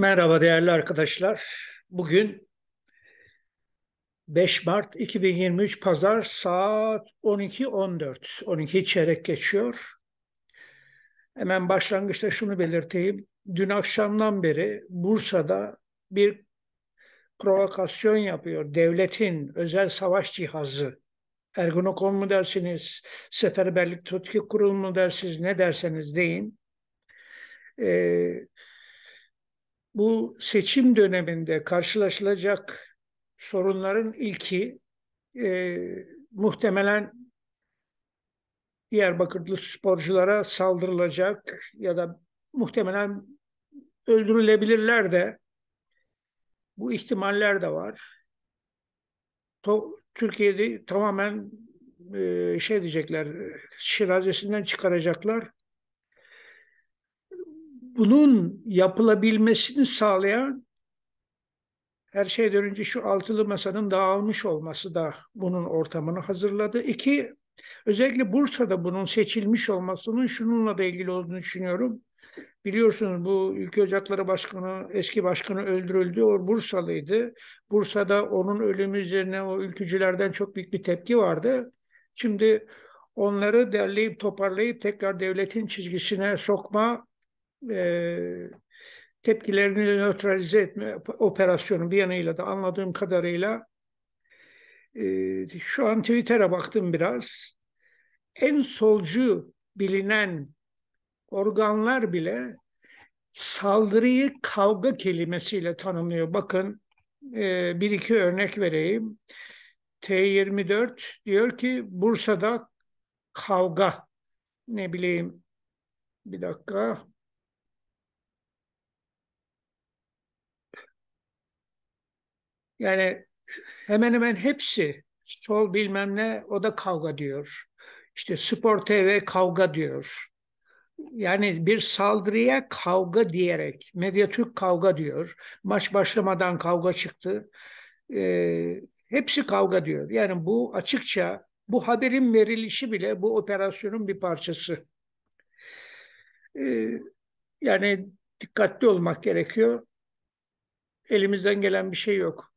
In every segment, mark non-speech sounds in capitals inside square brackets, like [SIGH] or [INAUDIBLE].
Merhaba değerli arkadaşlar. Bugün 5 Mart 2023 Pazar saat 12.14. 12 çeyrek geçiyor. Hemen başlangıçta şunu belirteyim. Dün akşamdan beri Bursa'da bir provokasyon yapıyor. Devletin özel savaş cihazı. Ergonokon mu dersiniz, Seferberlik Tutki Kurulu mu dersiniz, ne derseniz deyin. Ee, bu seçim döneminde karşılaşılacak sorunların ilki e, muhtemelen Diyarbakırlı sporculara saldırılacak ya da muhtemelen öldürülebilirler de bu ihtimaller de var. To Türkiye'de tamamen e, şey diyecekler, e, şirazesinden çıkaracaklar bunun yapılabilmesini sağlayan her şeyden önce şu altılı masanın dağılmış olması da bunun ortamını hazırladı. İki, özellikle Bursa'da bunun seçilmiş olmasının şununla da ilgili olduğunu düşünüyorum. Biliyorsunuz bu Ülke Ocakları Başkanı, eski başkanı öldürüldü. O Bursalıydı. Bursa'da onun ölümü üzerine o ülkücülerden çok büyük bir tepki vardı. Şimdi onları derleyip toparlayıp tekrar devletin çizgisine sokma e, tepkilerini nötralize etme operasyonu bir yanıyla da anladığım kadarıyla e, şu an Twitter'a baktım biraz. En solcu bilinen organlar bile saldırıyı kavga kelimesiyle tanımlıyor. Bakın e, bir iki örnek vereyim. T24 diyor ki Bursa'da kavga ne bileyim bir dakika Yani hemen hemen hepsi sol bilmem ne o da kavga diyor. İşte Spor TV kavga diyor. Yani bir saldırıya kavga diyerek, Medyatürk kavga diyor. Maç başlamadan kavga çıktı. Ee, hepsi kavga diyor. Yani bu açıkça bu haberin verilişi bile bu operasyonun bir parçası. Ee, yani dikkatli olmak gerekiyor. Elimizden gelen bir şey yok.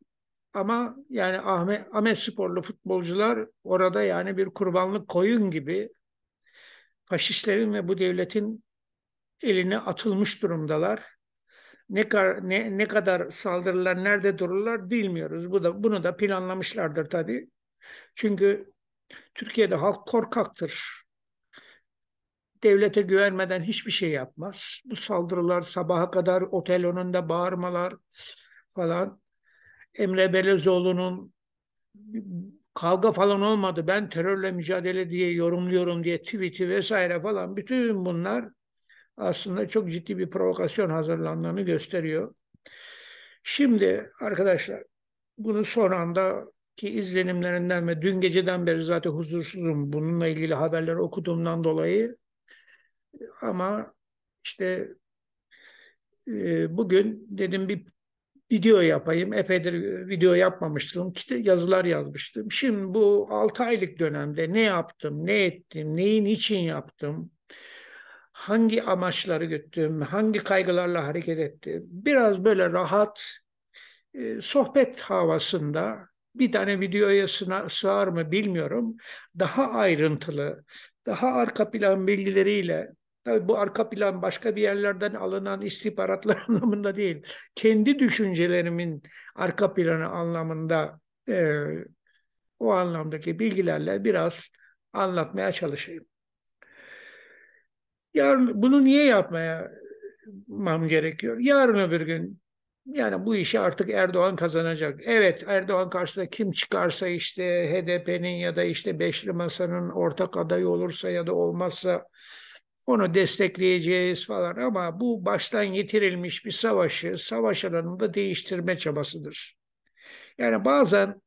Ama yani Ahmet, Ahmet sporlu futbolcular orada yani bir kurbanlık koyun gibi faşistlerin ve bu devletin eline atılmış durumdalar. Ne, kadar ne, ne kadar saldırılar, nerede dururlar bilmiyoruz. Bu da bunu da planlamışlardır tabii. Çünkü Türkiye'de halk korkaktır. Devlete güvenmeden hiçbir şey yapmaz. Bu saldırılar sabaha kadar otel önünde bağırmalar falan Emre Belezoğlu'nun kavga falan olmadı ben terörle mücadele diye yorumluyorum diye tweet'i vesaire falan bütün bunlar aslında çok ciddi bir provokasyon hazırlandığını gösteriyor. Şimdi arkadaşlar bunu son anda ki izlenimlerinden ve dün geceden beri zaten huzursuzum bununla ilgili haberleri okuduğumdan dolayı ama işte e, bugün dedim bir video yapayım. Epeydir video yapmamıştım. Yazılar yazmıştım. Şimdi bu 6 aylık dönemde ne yaptım, ne ettim, neyin için yaptım, hangi amaçları güttüm, hangi kaygılarla hareket etti. Biraz böyle rahat e, sohbet havasında bir tane videoya sığar mı bilmiyorum. Daha ayrıntılı, daha arka plan bilgileriyle Tabii bu arka plan başka bir yerlerden alınan istihbaratlar [LAUGHS] anlamında değil. Kendi düşüncelerimin arka planı anlamında e, o anlamdaki bilgilerle biraz anlatmaya çalışayım. Yarın bunu niye yapmaya mam gerekiyor? Yarın öbür gün yani bu işi artık Erdoğan kazanacak. Evet Erdoğan karşısında kim çıkarsa işte HDP'nin ya da işte Beşli Masa'nın ortak adayı olursa ya da olmazsa onu destekleyeceğiz falan ama bu baştan yitirilmiş bir savaşı savaş alanında değiştirme çabasıdır. Yani bazen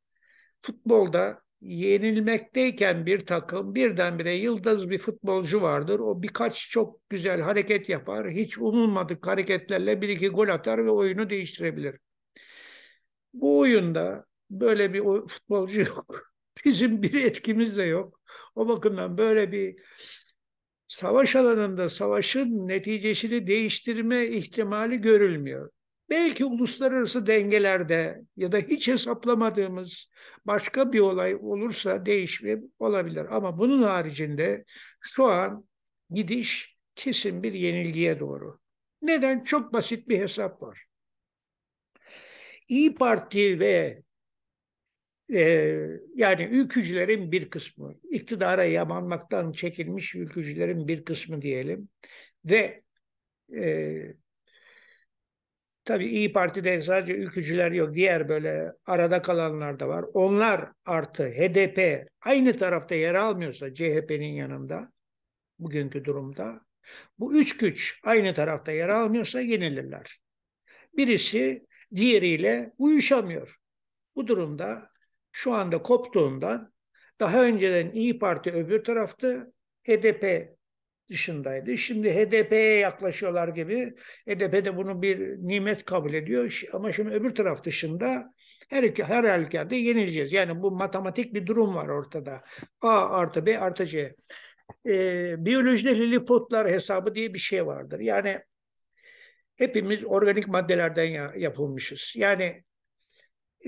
futbolda yenilmekteyken bir takım birdenbire yıldız bir futbolcu vardır. O birkaç çok güzel hareket yapar. Hiç umulmadık hareketlerle bir iki gol atar ve oyunu değiştirebilir. Bu oyunda böyle bir futbolcu yok. [LAUGHS] Bizim bir etkimiz de yok. O bakımdan böyle bir savaş alanında savaşın neticesini değiştirme ihtimali görülmüyor. Belki uluslararası dengelerde ya da hiç hesaplamadığımız başka bir olay olursa değişme olabilir. Ama bunun haricinde şu an gidiş kesin bir yenilgiye doğru. Neden? Çok basit bir hesap var. İyi Parti ve ee, yani ülkücülerin bir kısmı, iktidara yamanmaktan çekilmiş ülkücülerin bir kısmı diyelim ve e, tabii İyi Parti'de sadece ülkücüler yok, diğer böyle arada kalanlar da var. Onlar artı HDP aynı tarafta yer almıyorsa CHP'nin yanında bugünkü durumda bu üç güç aynı tarafta yer almıyorsa yenilirler. Birisi diğeriyle uyuşamıyor. Bu durumda şu anda koptuğundan daha önceden İyi Parti öbür taraftı, HDP dışındaydı. Şimdi HDP'ye yaklaşıyorlar gibi. HDP de bunu bir nimet kabul ediyor. Ama şimdi öbür taraf dışında her, iki, her halükarda yenileceğiz. Yani bu matematik bir durum var ortada. A artı B artı C. Ee, biyolojide lilliputlar hesabı diye bir şey vardır. Yani hepimiz organik maddelerden ya, yapılmışız. Yani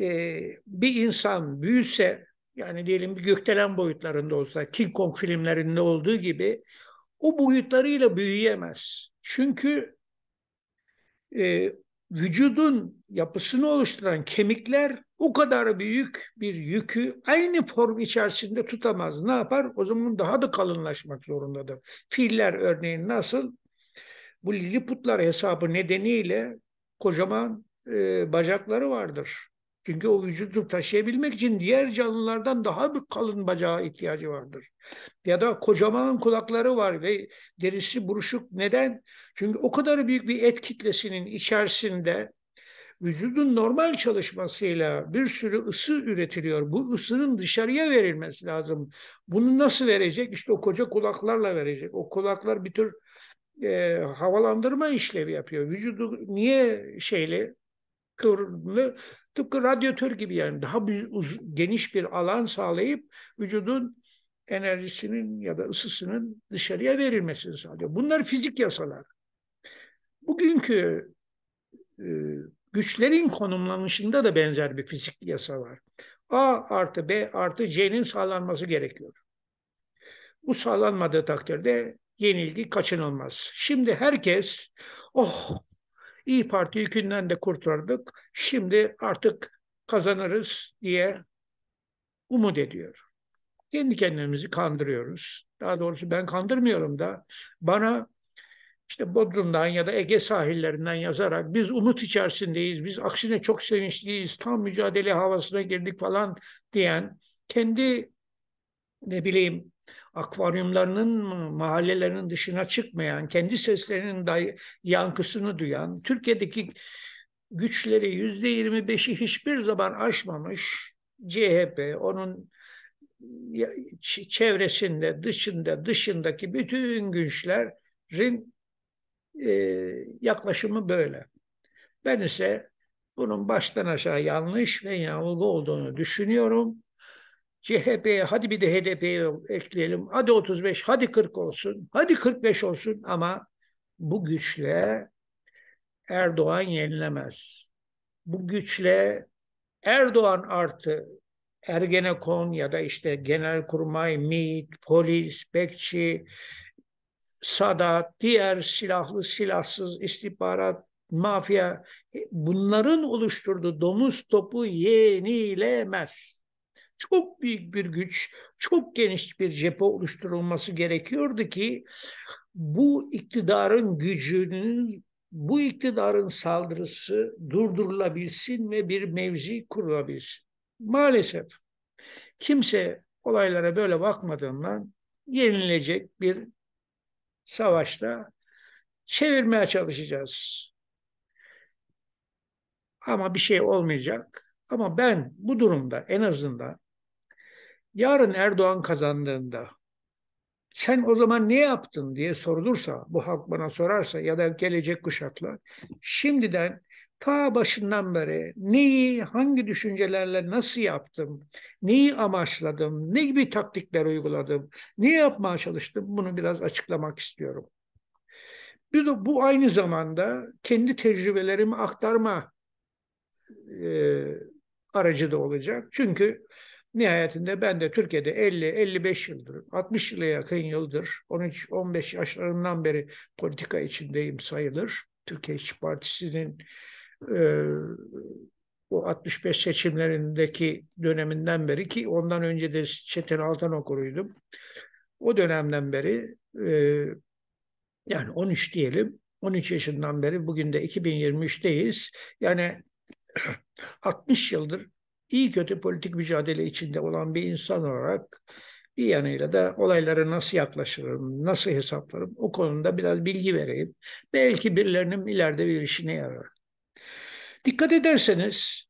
e, bir insan büyüse yani diyelim bir gökdelen boyutlarında olsa King Kong filmlerinde olduğu gibi o boyutlarıyla büyüyemez. Çünkü e, vücudun yapısını oluşturan kemikler o kadar büyük bir yükü aynı form içerisinde tutamaz. Ne yapar? O zaman daha da kalınlaşmak zorundadır. Filler örneğin nasıl? Bu Lilliputlar hesabı nedeniyle kocaman e, bacakları vardır. Çünkü o vücudu taşıyabilmek için diğer canlılardan daha bir kalın bacağa ihtiyacı vardır. Ya da kocaman kulakları var ve derisi buruşuk. Neden? Çünkü o kadar büyük bir et kitlesinin içerisinde vücudun normal çalışmasıyla bir sürü ısı üretiliyor. Bu ısının dışarıya verilmesi lazım. Bunu nasıl verecek? İşte o koca kulaklarla verecek. O kulaklar bir tür e, havalandırma işlevi yapıyor. Vücudu niye şeyle kıvrımlı tıpkı radyatör gibi yani daha uz, geniş bir alan sağlayıp vücudun enerjisinin ya da ısısının dışarıya verilmesini sağlıyor. Bunlar fizik yasalar. Bugünkü e, güçlerin konumlanışında da benzer bir fizik yasa var. A artı B artı C'nin sağlanması gerekiyor. Bu sağlanmadığı takdirde yenilgi kaçınılmaz. Şimdi herkes oh İyi Parti yükünden de kurtardık. Şimdi artık kazanırız diye umut ediyor. Kendi kendimizi kandırıyoruz. Daha doğrusu ben kandırmıyorum da bana işte Bodrum'dan ya da Ege sahillerinden yazarak biz umut içerisindeyiz, biz aksine çok sevinçliyiz, tam mücadele havasına girdik falan diyen kendi ne bileyim akvaryumlarının mahallelerinin dışına çıkmayan, kendi seslerinin dahi yankısını duyan, Türkiye'deki güçleri yüzde 25'i hiçbir zaman aşmamış CHP, onun çevresinde, dışında, dışındaki bütün güçlerin e, yaklaşımı böyle. Ben ise bunun baştan aşağı yanlış ve yanılgı olduğunu düşünüyorum CHP'ye hadi bir de HDP'yi ekleyelim. Hadi 35, hadi 40 olsun. Hadi 45 olsun ama bu güçle Erdoğan yenilemez. Bu güçle Erdoğan artı Ergenekon ya da işte Genelkurmay, MİT, polis, bekçi, Sadat, diğer silahlı silahsız istihbarat, mafya bunların oluşturduğu domuz topu yenilemez çok büyük bir güç, çok geniş bir cephe oluşturulması gerekiyordu ki bu iktidarın gücünün, bu iktidarın saldırısı durdurulabilsin ve bir mevzi kurulabilsin. Maalesef kimse olaylara böyle bakmadığından yenilecek bir savaşta çevirmeye çalışacağız. Ama bir şey olmayacak. Ama ben bu durumda en azından yarın Erdoğan kazandığında sen o zaman ne yaptın diye sorulursa, bu halk bana sorarsa ya da gelecek kuşaklar, şimdiden ta başından beri neyi, hangi düşüncelerle nasıl yaptım, neyi amaçladım, ne gibi taktikler uyguladım, ne yapmaya çalıştım bunu biraz açıklamak istiyorum. Bir de bu aynı zamanda kendi tecrübelerimi aktarma e, aracı da olacak. Çünkü Nihayetinde ben de Türkiye'de 50-55 yıldır, 60 yıla yakın yıldır, 13-15 yaşlarından beri politika içindeyim sayılır. Türkiye İşçi Partisi'nin e, bu 65 seçimlerindeki döneminden beri ki ondan önce de Çetin Altan okuruydum. O dönemden beri e, yani 13 diyelim 13 yaşından beri bugün de 2023'teyiz. Yani 60 [CLEARS THROAT] yıldır iyi kötü politik mücadele içinde olan bir insan olarak bir yanıyla da olaylara nasıl yaklaşırım, nasıl hesaplarım o konuda biraz bilgi vereyim. Belki birilerinin ileride bir işine yarar. Dikkat ederseniz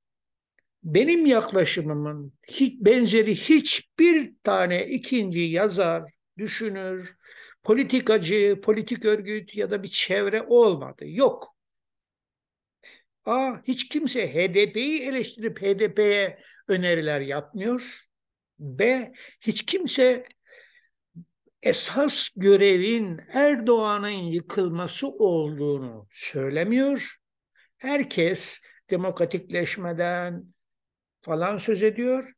benim yaklaşımımın hiç benzeri hiçbir tane ikinci yazar, düşünür, politikacı, politik örgüt ya da bir çevre olmadı. Yok. Aa, hiç kimse HDP'yi eleştirip HDP'ye öneriler yapmıyor. B. Hiç kimse esas görevin Erdoğan'ın yıkılması olduğunu söylemiyor. Herkes demokratikleşmeden falan söz ediyor.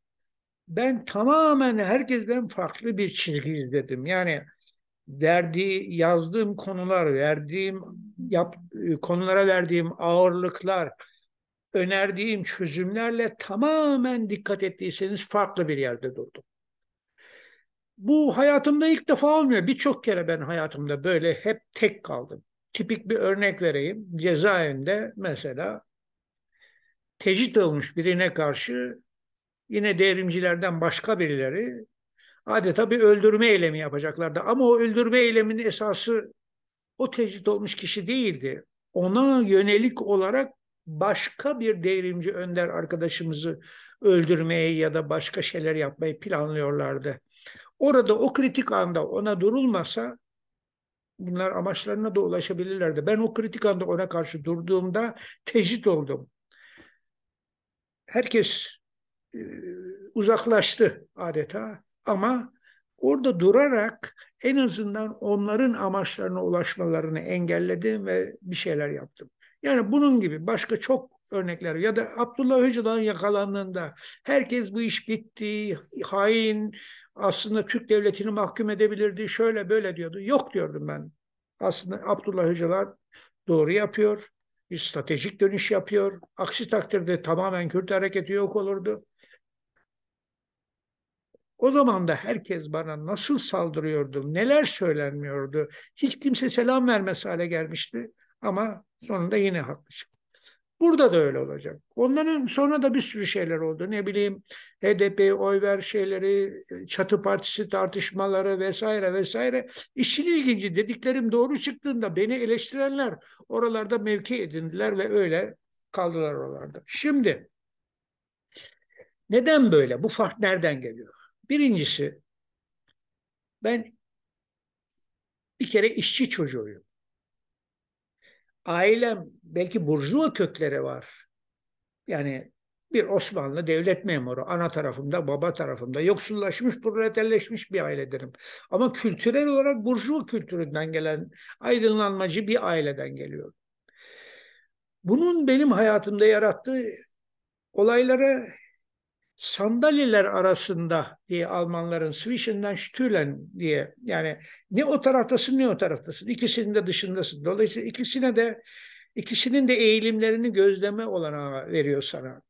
Ben tamamen herkesten farklı bir çizgi izledim. Yani derdi yazdığım konular, verdiğim yap, e, konulara verdiğim ağırlıklar, önerdiğim çözümlerle tamamen dikkat ettiyseniz farklı bir yerde durdum. Bu hayatımda ilk defa olmuyor. Birçok kere ben hayatımda böyle hep tek kaldım. Tipik bir örnek vereyim. Cezaevinde mesela tecrit olmuş birine karşı yine devrimcilerden başka birileri adeta bir öldürme eylemi yapacaklardı. Ama o öldürme eyleminin esası o tecrit olmuş kişi değildi. Ona yönelik olarak başka bir devrimci önder arkadaşımızı öldürmeyi ya da başka şeyler yapmayı planlıyorlardı. Orada o kritik anda ona durulmasa bunlar amaçlarına da ulaşabilirlerdi. Ben o kritik anda ona karşı durduğumda tecrit oldum. Herkes e, uzaklaştı adeta. Ama orada durarak en azından onların amaçlarına ulaşmalarını engelledim ve bir şeyler yaptım. Yani bunun gibi başka çok örnekler ya da Abdullah Öcalan yakalandığında herkes bu iş bitti, hain aslında Türk devletini mahkum edebilirdi, şöyle böyle diyordu. Yok diyordum ben. Aslında Abdullah Öcalan doğru yapıyor, bir stratejik dönüş yapıyor. Aksi takdirde tamamen Kürt hareketi yok olurdu. O zaman da herkes bana nasıl saldırıyordu, neler söylenmiyordu. Hiç kimse selam vermesi hale gelmişti ama sonunda yine haklı çıktı. Burada da öyle olacak. Ondan sonra da bir sürü şeyler oldu. Ne bileyim HDP oy ver şeyleri, e, çatı partisi tartışmaları vesaire vesaire. İşin ilginci dediklerim doğru çıktığında beni eleştirenler oralarda mevki edindiler ve öyle kaldılar oralarda. Şimdi neden böyle? Bu fark nereden geliyor? Birincisi ben bir kere işçi çocuğuyum. Ailem belki burjuva kökleri var. Yani bir Osmanlı devlet memuru. Ana tarafımda, baba tarafımda yoksullaşmış, proleterleşmiş bir ailedirim Ama kültürel olarak burjuva kültüründen gelen aydınlanmacı bir aileden geliyorum. Bunun benim hayatımda yarattığı olaylara sandalyeler arasında diye Almanların Swischen Stühlen diye yani ne o taraftasın ne o taraftasın ikisinin de dışındasın. Dolayısıyla ikisine de ikisinin de eğilimlerini gözleme olanağı veriyor sana.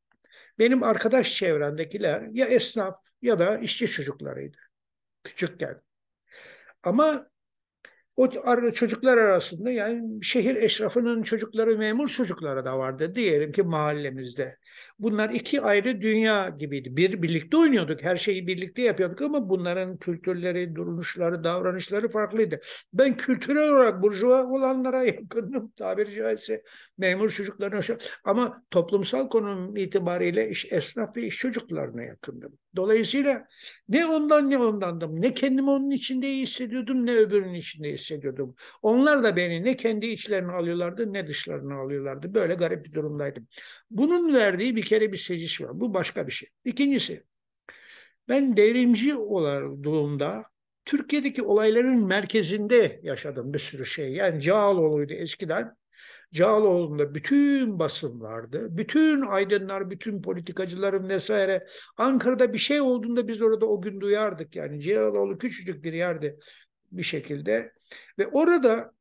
Benim arkadaş çevrendekiler ya esnaf ya da işçi çocuklarıydı küçükken. Ama o çocuklar arasında yani şehir eşrafının çocukları memur çocukları da vardı diyelim ki mahallemizde. Bunlar iki ayrı dünya gibiydi. Bir birlikte oynuyorduk, her şeyi birlikte yapıyorduk ama bunların kültürleri, duruşları, davranışları farklıydı. Ben kültürel olarak burjuva olanlara [LAUGHS] yakındım tabiri caizse memur çocuklarına ama toplumsal konum itibariyle iş, esnaf ve iş çocuklarına yakındım. Dolayısıyla ne ondan ne ondandım. Ne kendimi onun içinde iyi hissediyordum ne öbürünün içinde hissediyordum. Onlar da beni ne kendi içlerine alıyorlardı ne dışlarını alıyorlardı. Böyle garip bir durumdaydım. Bunun verdiği yani bir kere bir seçiş var. Bu başka bir şey. İkincisi ben devrimci olduğumda Türkiye'deki olayların merkezinde yaşadım bir sürü şey. Yani Cağaloğlu'ydu eskiden. Cağaloğlu'nda bütün basın vardı. Bütün aydınlar, bütün politikacıların vesaire. Ankara'da bir şey olduğunda biz orada o gün duyardık. Yani Cağaloğlu küçücük bir yerde bir şekilde. Ve orada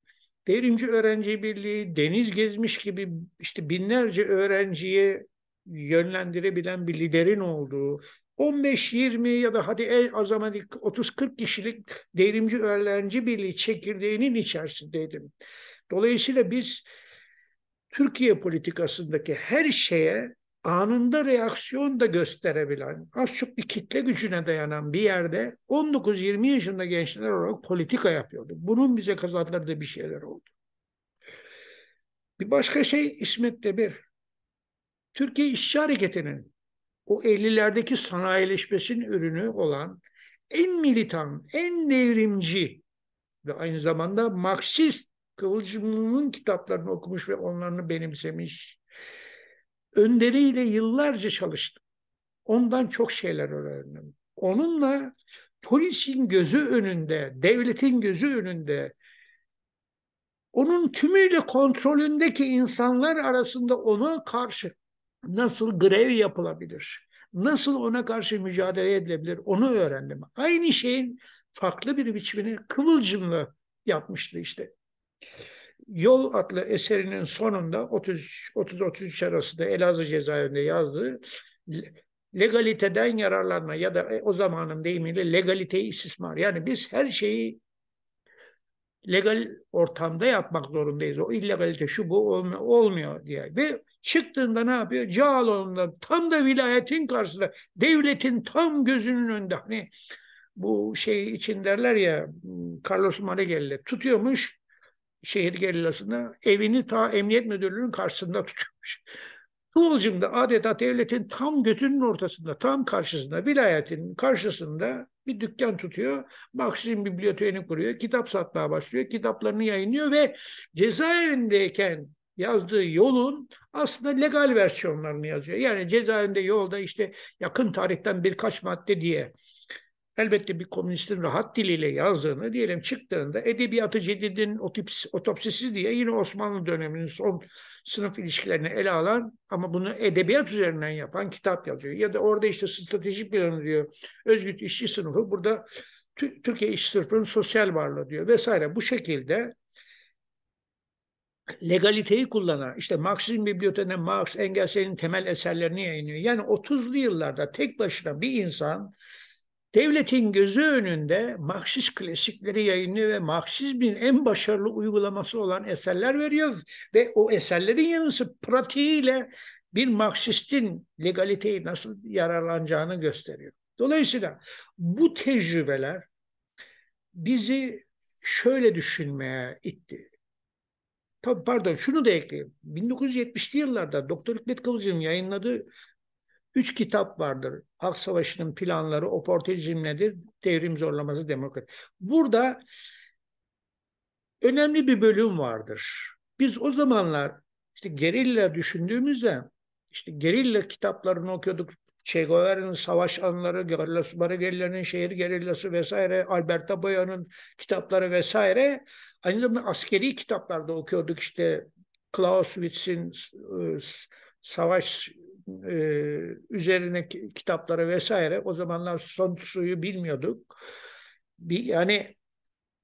Devrimci Öğrenci Birliği, Deniz Gezmiş gibi işte binlerce öğrenciye yönlendirebilen bir liderin olduğu, 15-20 ya da hadi en azamadı 30-40 kişilik devrimci öğrenci birliği çekirdeğinin içerisindeydim. Dolayısıyla biz Türkiye politikasındaki her şeye anında reaksiyon da gösterebilen, az çok bir kitle gücüne dayanan bir yerde 19-20 yaşında gençler olarak politika yapıyorduk. Bunun bize kazandırdığı bir şeyler oldu. Bir başka şey İsmet Demir. Türkiye İşçi Hareketi'nin o 50'lerdeki sanayileşmesinin ürünü olan en militan, en devrimci ve aynı zamanda Marksist Kıvılcımlı'nın kitaplarını okumuş ve onlarını benimsemiş. Önderiyle yıllarca çalıştım. Ondan çok şeyler öğrendim. Onunla polisin gözü önünde, devletin gözü önünde, onun tümüyle kontrolündeki insanlar arasında ona karşı nasıl grev yapılabilir? Nasıl ona karşı mücadele edilebilir? Onu öğrendim. Aynı şeyin farklı bir biçimini Kıvılcım'la yapmıştı işte. Yol adlı eserinin sonunda 30-33 arasında Elazığ cezaevinde yazdığı legaliteden yararlanma ya da e, o zamanın deyimiyle legaliteyi istismar. Yani biz her şeyi legal ortamda yapmak zorundayız. O illegalite şu bu olmuyor, olmuyor diye. Ve Çıktığında ne yapıyor? Cağaloğlu'nda tam da vilayetin karşısında, devletin tam gözünün önünde. Hani bu şey için derler ya Carlos Marigelle tutuyormuş şehir gerillasına evini ta emniyet müdürlüğünün karşısında tutuyormuş. Tuğulcum'da adeta devletin tam gözünün ortasında, tam karşısında, vilayetin karşısında bir dükkan tutuyor. Maksim biblioteğini kuruyor, kitap satmaya başlıyor, kitaplarını yayınlıyor ve cezaevindeyken yazdığı yolun aslında legal versiyonlarını yazıyor. Yani cezaevinde yolda işte yakın tarihten birkaç madde diye elbette bir komünistin rahat diliyle yazdığını diyelim çıktığında Edebiyatı Cedid'in otopsi, otopsisi diye yine Osmanlı döneminin son sınıf ilişkilerini ele alan ama bunu edebiyat üzerinden yapan kitap yazıyor. Ya da orada işte stratejik planı diyor. Özgüt işçi sınıfı burada Türkiye işçi sınıfının sosyal varlığı diyor vesaire. Bu şekilde legaliteyi kullanan, işte Marksizm bibliotekine Marx, Engels'in temel eserlerini yayınlıyor. Yani 30'lu yıllarda tek başına bir insan devletin gözü önünde Marksist klasikleri yayınlıyor ve Marksizmin en başarılı uygulaması olan eserler veriyor ve o eserlerin yanısı pratiğiyle bir Marksistin legaliteyi nasıl yararlanacağını gösteriyor. Dolayısıyla bu tecrübeler bizi şöyle düşünmeye itti pardon şunu da ekleyeyim. 1970'li yıllarda Doktor Hikmet Kıvılcım yayınladığı üç kitap vardır. Halk Savaşı'nın planları, oportunizm nedir, devrim zorlaması, demokrasi. Burada önemli bir bölüm vardır. Biz o zamanlar işte gerilla düşündüğümüzde işte gerilla kitaplarını okuyorduk, Che Guevara'nın savaş anları, gerillası, Barigella'nın şehir gerillası vesaire, Alberta Boya'nın kitapları vesaire. Aynı zamanda askeri kitaplarda okuyorduk işte Clausewitz'in e, savaş üzerine kitapları vesaire. O zamanlar son suyu bilmiyorduk. Bir, yani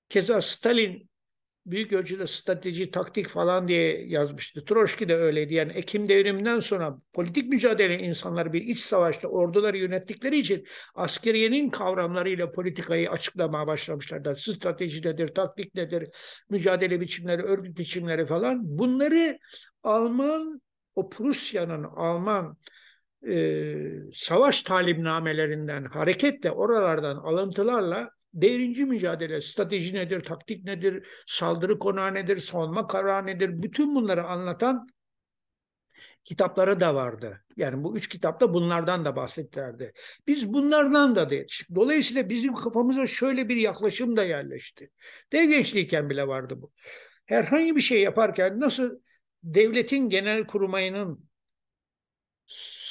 keza Stalin büyük ölçüde strateji, taktik falan diye yazmıştı. Troşki de öyleydi. Yani Ekim devriminden sonra politik mücadele insanlar bir iç savaşta orduları yönettikleri için askeriyenin kavramlarıyla politikayı açıklamaya başlamışlardı. Strateji nedir, taktik nedir, mücadele biçimleri, örgüt biçimleri falan. Bunları Alman, o Prusya'nın Alman e, savaş talimnamelerinden hareketle oralardan alıntılarla derinci mücadele, strateji nedir, taktik nedir, saldırı konağı nedir, savunma kararı nedir, bütün bunları anlatan kitapları da vardı. Yani bu üç kitapta bunlardan da bahsettilerdi. Biz bunlardan da yetiştik. Dolayısıyla bizim kafamıza şöyle bir yaklaşım da yerleşti. De gençliyken bile vardı bu. Herhangi bir şey yaparken nasıl devletin genel kurmayının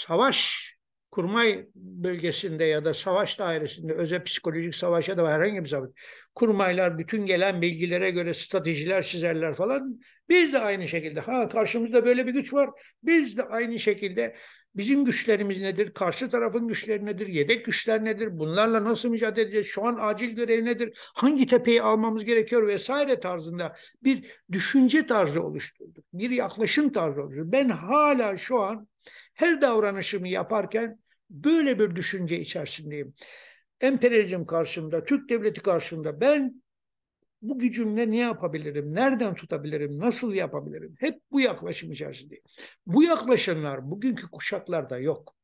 savaş kurmay bölgesinde ya da savaş dairesinde özel psikolojik savaşa da herhangi bir zabit kurmaylar bütün gelen bilgilere göre stratejiler çizerler falan biz de aynı şekilde ha karşımızda böyle bir güç var biz de aynı şekilde bizim güçlerimiz nedir karşı tarafın güçleri nedir yedek güçler nedir bunlarla nasıl mücadele edeceğiz şu an acil görev nedir hangi tepeyi almamız gerekiyor vesaire tarzında bir düşünce tarzı oluşturduk bir yaklaşım tarzı oluşturduk ben hala şu an her davranışımı yaparken Böyle bir düşünce içerisindeyim. Emperyalizm karşımda, Türk devleti karşımda ben bu gücümle ne yapabilirim, nereden tutabilirim, nasıl yapabilirim? Hep bu yaklaşım içerisindeyim. Bu yaklaşımlar bugünkü kuşaklarda yok.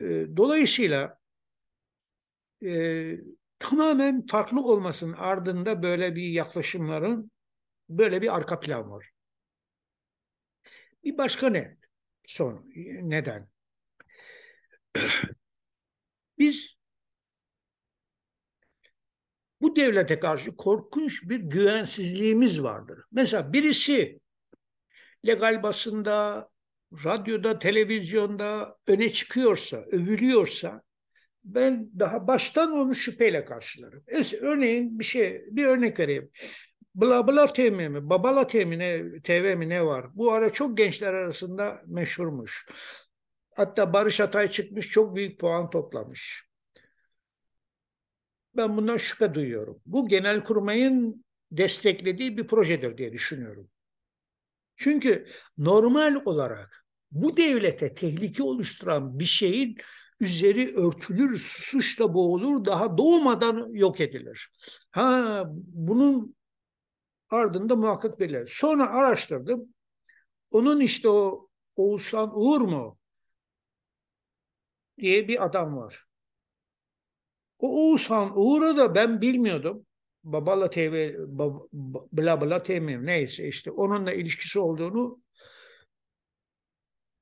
Ee, dolayısıyla e, tamamen farklı olmasının ardında böyle bir yaklaşımların böyle bir arka plan var. Bir başka ne? Son neden? Biz bu devlete karşı korkunç bir güvensizliğimiz vardır. Mesela birisi legal basında, radyoda, televizyonda öne çıkıyorsa, övülüyorsa ben daha baştan onu şüpheyle karşılarım. Örneğin bir şey, bir örnek vereyim. Bla bla TV mi, babala TV mi, TV mi ne var? Bu ara çok gençler arasında meşhurmuş. Hatta Barış Atay çıkmış çok büyük puan toplamış. Ben bundan şüphe duyuyorum. Bu genel kurmayın desteklediği bir projedir diye düşünüyorum. Çünkü normal olarak bu devlete tehlike oluşturan bir şeyin üzeri örtülür, suçla boğulur, daha doğmadan yok edilir. Ha bunun ardında muhakkak belli. Sonra araştırdım. Onun işte o Oğuzhan Uğur mu? diye bir adam var. O Oğuz Han Uğur'u da ben bilmiyordum. Babala TV, bab, bla bla temir neyse işte onunla ilişkisi olduğunu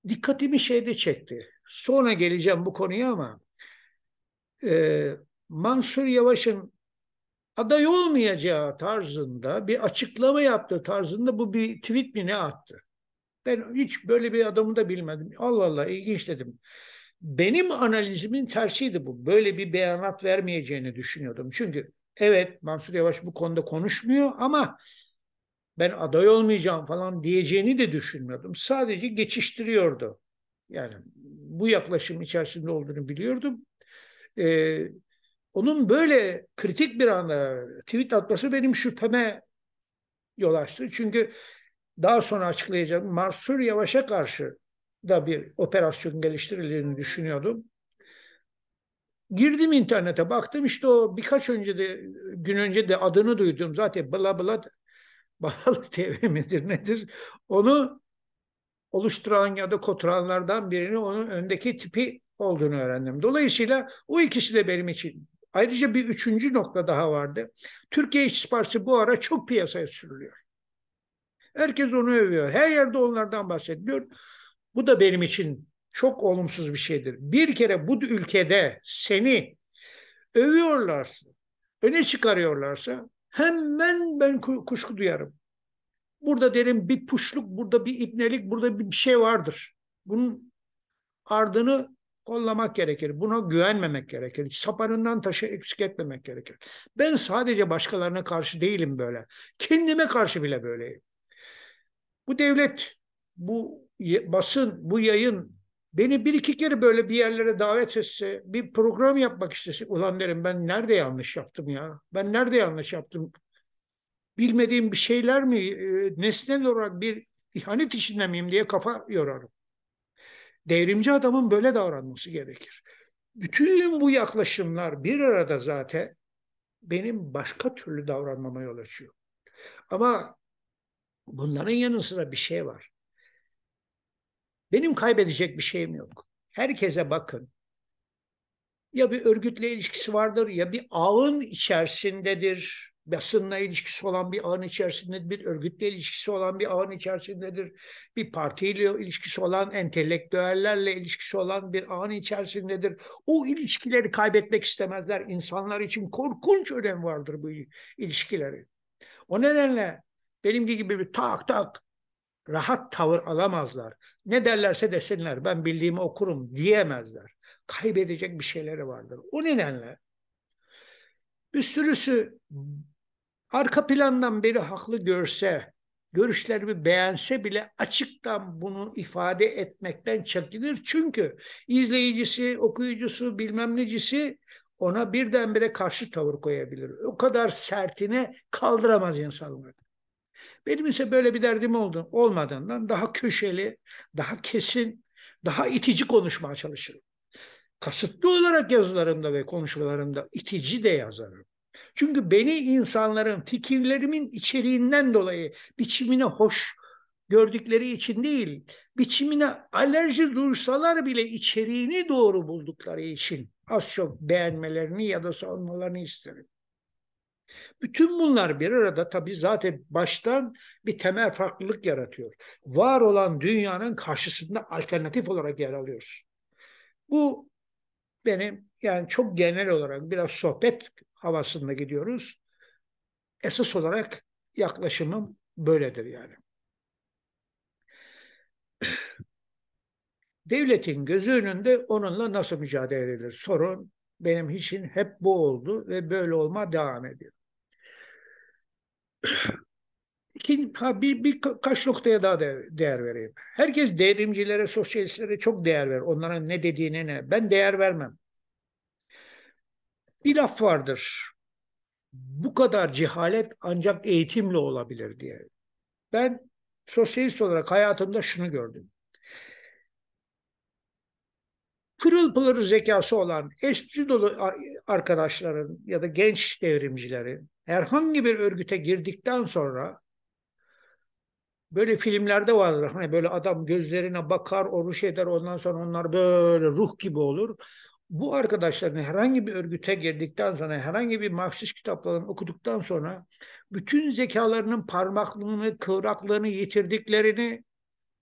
dikkatimi şeyde çekti. Sonra geleceğim bu konuya ama e, Mansur Yavaş'ın aday olmayacağı tarzında bir açıklama yaptığı tarzında bu bir tweet mi ne attı? Ben hiç böyle bir adamı da bilmedim. Allah Allah ilginç dedim. Benim analizimin tersiydi bu. Böyle bir beyanat vermeyeceğini düşünüyordum. Çünkü evet Mansur Yavaş bu konuda konuşmuyor ama ben aday olmayacağım falan diyeceğini de düşünmüyordum. Sadece geçiştiriyordu. Yani bu yaklaşım içerisinde olduğunu biliyordum. Ee, onun böyle kritik bir anda tweet atması benim şüpheme yol açtı. Çünkü daha sonra açıklayacağım Mansur Yavaş'a karşı da bir operasyon geliştirildiğini düşünüyordum. Girdim internete baktım işte o birkaç önce de gün önce de adını duydum zaten bla bla [LAUGHS] Bahalı TV midir nedir? Onu oluşturan ya da koturanlardan birini onun öndeki tipi olduğunu öğrendim. Dolayısıyla o ikisi de benim için. Ayrıca bir üçüncü nokta daha vardı. Türkiye İşçi Partisi bu ara çok piyasaya sürülüyor. Herkes onu övüyor. Her yerde onlardan bahsediyor. Bu da benim için çok olumsuz bir şeydir. Bir kere bu ülkede seni övüyorlarsa, öne çıkarıyorlarsa hemen ben kuşku duyarım. Burada derim bir puşluk, burada bir ibnelik, burada bir şey vardır. Bunun ardını kollamak gerekir. Buna güvenmemek gerekir. Sapanından taşı eksik etmemek gerekir. Ben sadece başkalarına karşı değilim böyle. Kendime karşı bile böyleyim. Bu devlet bu basın, bu yayın beni bir iki kere böyle bir yerlere davet etse, bir program yapmak istese, ulan derim ben nerede yanlış yaptım ya? Ben nerede yanlış yaptım? Bilmediğim bir şeyler mi? E, nesnel olarak bir ihanet içinde miyim diye kafa yorarım. Devrimci adamın böyle davranması gerekir. Bütün bu yaklaşımlar bir arada zaten benim başka türlü davranmama yol açıyor. Ama bunların yanı sıra bir şey var. Benim kaybedecek bir şeyim yok. Herkese bakın. Ya bir örgütle ilişkisi vardır ya bir ağın içerisindedir. Basınla ilişkisi olan bir ağın içerisindedir. Bir örgütle ilişkisi olan bir ağın içerisindedir. Bir partiyle ilişkisi olan, entelektüellerle ilişkisi olan bir ağın içerisindedir. O ilişkileri kaybetmek istemezler. İnsanlar için korkunç önem vardır bu ilişkileri. O nedenle benimki gibi bir tak tak rahat tavır alamazlar. Ne derlerse desinler ben bildiğimi okurum diyemezler. Kaybedecek bir şeyleri vardır. O nedenle bir sürüsü arka plandan biri haklı görse, görüşlerimi beğense bile açıktan bunu ifade etmekten çekinir. Çünkü izleyicisi, okuyucusu, bilmem necisi ona birdenbire karşı tavır koyabilir. O kadar sertini kaldıramaz insanlar. Benim ise böyle bir derdim oldu, olmadığından daha köşeli, daha kesin, daha itici konuşmaya çalışırım. Kasıtlı olarak yazılarımda ve konuşmalarımda itici de yazarım. Çünkü beni insanların fikirlerimin içeriğinden dolayı biçimine hoş gördükleri için değil, biçimine alerji duysalar bile içeriğini doğru buldukları için az çok beğenmelerini ya da sormalarını isterim. Bütün bunlar bir arada tabii zaten baştan bir temel farklılık yaratıyor. Var olan dünyanın karşısında alternatif olarak yer alıyorsun. Bu benim yani çok genel olarak biraz sohbet havasında gidiyoruz. Esas olarak yaklaşımım böyledir yani. [CLEARS THROAT] Devletin gözü önünde onunla nasıl mücadele edilir? Sorun benim için hep bu oldu ve böyle olma devam ediyor. [CLEARS THROAT] İki, ha, bir, bir kaç noktaya daha değer, değer vereyim. Herkes devrimcilere, sosyalistlere çok değer ver. Onlara ne dediğine ne. Ben değer vermem. Bir laf vardır. Bu kadar cehalet ancak eğitimle olabilir diye. Ben sosyalist olarak hayatımda şunu gördüm. Pırıl pırıl zekası olan, espri dolu arkadaşların ya da genç devrimcilerin herhangi bir örgüte girdikten sonra böyle filmlerde vardır. Hani böyle adam gözlerine bakar, oruç eder ondan sonra onlar böyle ruh gibi olur. Bu arkadaşların herhangi bir örgüte girdikten sonra, herhangi bir Marksist kitaplarını okuduktan sonra bütün zekalarının parmaklığını, kıvraklığını yitirdiklerini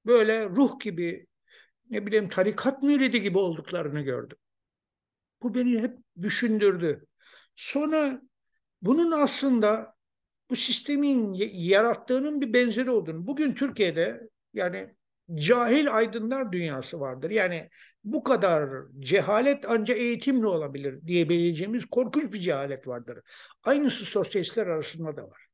böyle ruh gibi ne bileyim tarikat müridi gibi olduklarını gördüm. Bu beni hep düşündürdü. Sonra bunun aslında bu sistemin yarattığının bir benzeri olduğunu. Bugün Türkiye'de yani cahil aydınlar dünyası vardır. Yani bu kadar cehalet ancak eğitimle olabilir diyebileceğimiz korkunç bir cehalet vardır. Aynısı sosyalistler arasında da var.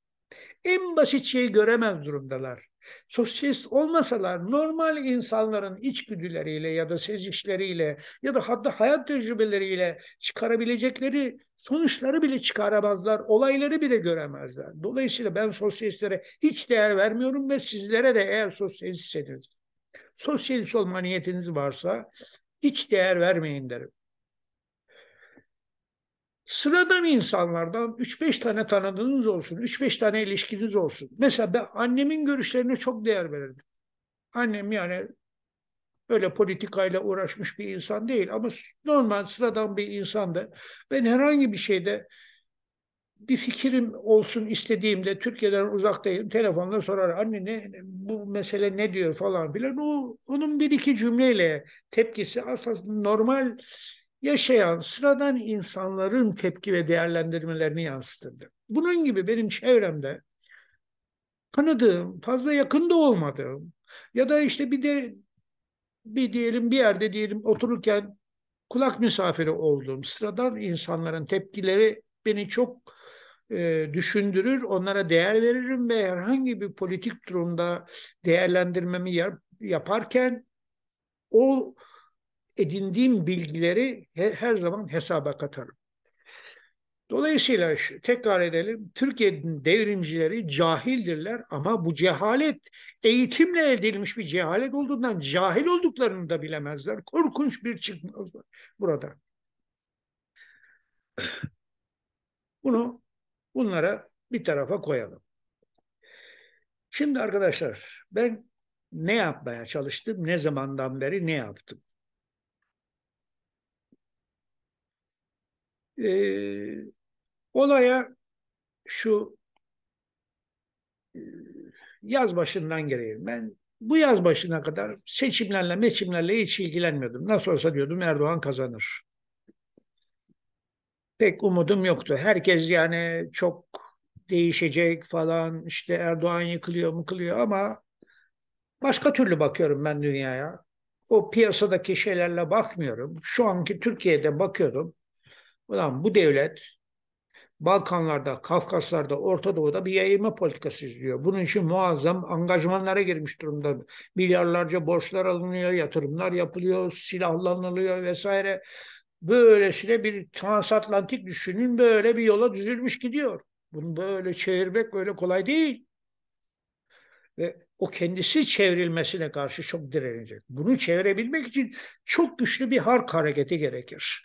En basit şeyi göremez durumdalar. Sosyalist olmasalar normal insanların içgüdüleriyle ya da sezişleriyle ya da hatta hayat tecrübeleriyle çıkarabilecekleri sonuçları bile çıkaramazlar, olayları bile göremezler. Dolayısıyla ben sosyalistlere hiç değer vermiyorum ve sizlere de eğer sosyalistseniz, sosyalist olma niyetiniz varsa hiç değer vermeyin derim. Sıradan insanlardan 3-5 tane tanıdığınız olsun, 3-5 tane ilişkiniz olsun. Mesela ben annemin görüşlerine çok değer verirdim. Annem yani öyle politikayla uğraşmış bir insan değil ama normal sıradan bir insandı. Ben herhangi bir şeyde bir fikrim olsun istediğimde Türkiye'den uzaktayım telefonla sorar anne ne bu mesele ne diyor falan filan o onun bir iki cümleyle tepkisi aslında normal yaşayan sıradan insanların tepki ve değerlendirmelerini yansıtırdı. Bunun gibi benim çevremde tanıdığım, fazla yakında olmadığım ya da işte bir de bir diyelim bir yerde diyelim otururken kulak misafiri olduğum sıradan insanların tepkileri beni çok e, düşündürür, onlara değer veririm ve herhangi bir politik durumda değerlendirmemi yap, yaparken o edindiğim bilgileri he, her zaman hesaba katarım. Dolayısıyla tekrar edelim. Türkiye'nin devrimcileri cahildirler ama bu cehalet eğitimle elde edilmiş bir cehalet olduğundan cahil olduklarını da bilemezler. Korkunç bir çıkmaz var burada. Bunu bunlara bir tarafa koyalım. Şimdi arkadaşlar ben ne yapmaya çalıştım, ne zamandan beri ne yaptım? E, olaya şu e, yaz başından gereği ben bu yaz başına kadar seçimlerle meçimlerle hiç ilgilenmiyordum. Nasıl olsa diyordum Erdoğan kazanır. Pek umudum yoktu. Herkes yani çok değişecek falan işte Erdoğan yıkılıyor mu kılıyor ama başka türlü bakıyorum ben dünyaya. O piyasadaki şeylerle bakmıyorum. Şu anki Türkiye'de bakıyorum. Ulan bu devlet Balkanlarda, Kafkaslar'da, Orta Doğu'da bir yayılma politikası izliyor. Bunun için muazzam angajmanlara girmiş durumda. Milyarlarca borçlar alınıyor, yatırımlar yapılıyor, silahlanılıyor vesaire. Böylesine bir transatlantik düşünün böyle bir yola düzülmüş gidiyor. Bunu böyle çevirmek öyle kolay değil. Ve o kendisi çevrilmesine karşı çok direnecek. Bunu çevirebilmek için çok güçlü bir hark hareketi gerekir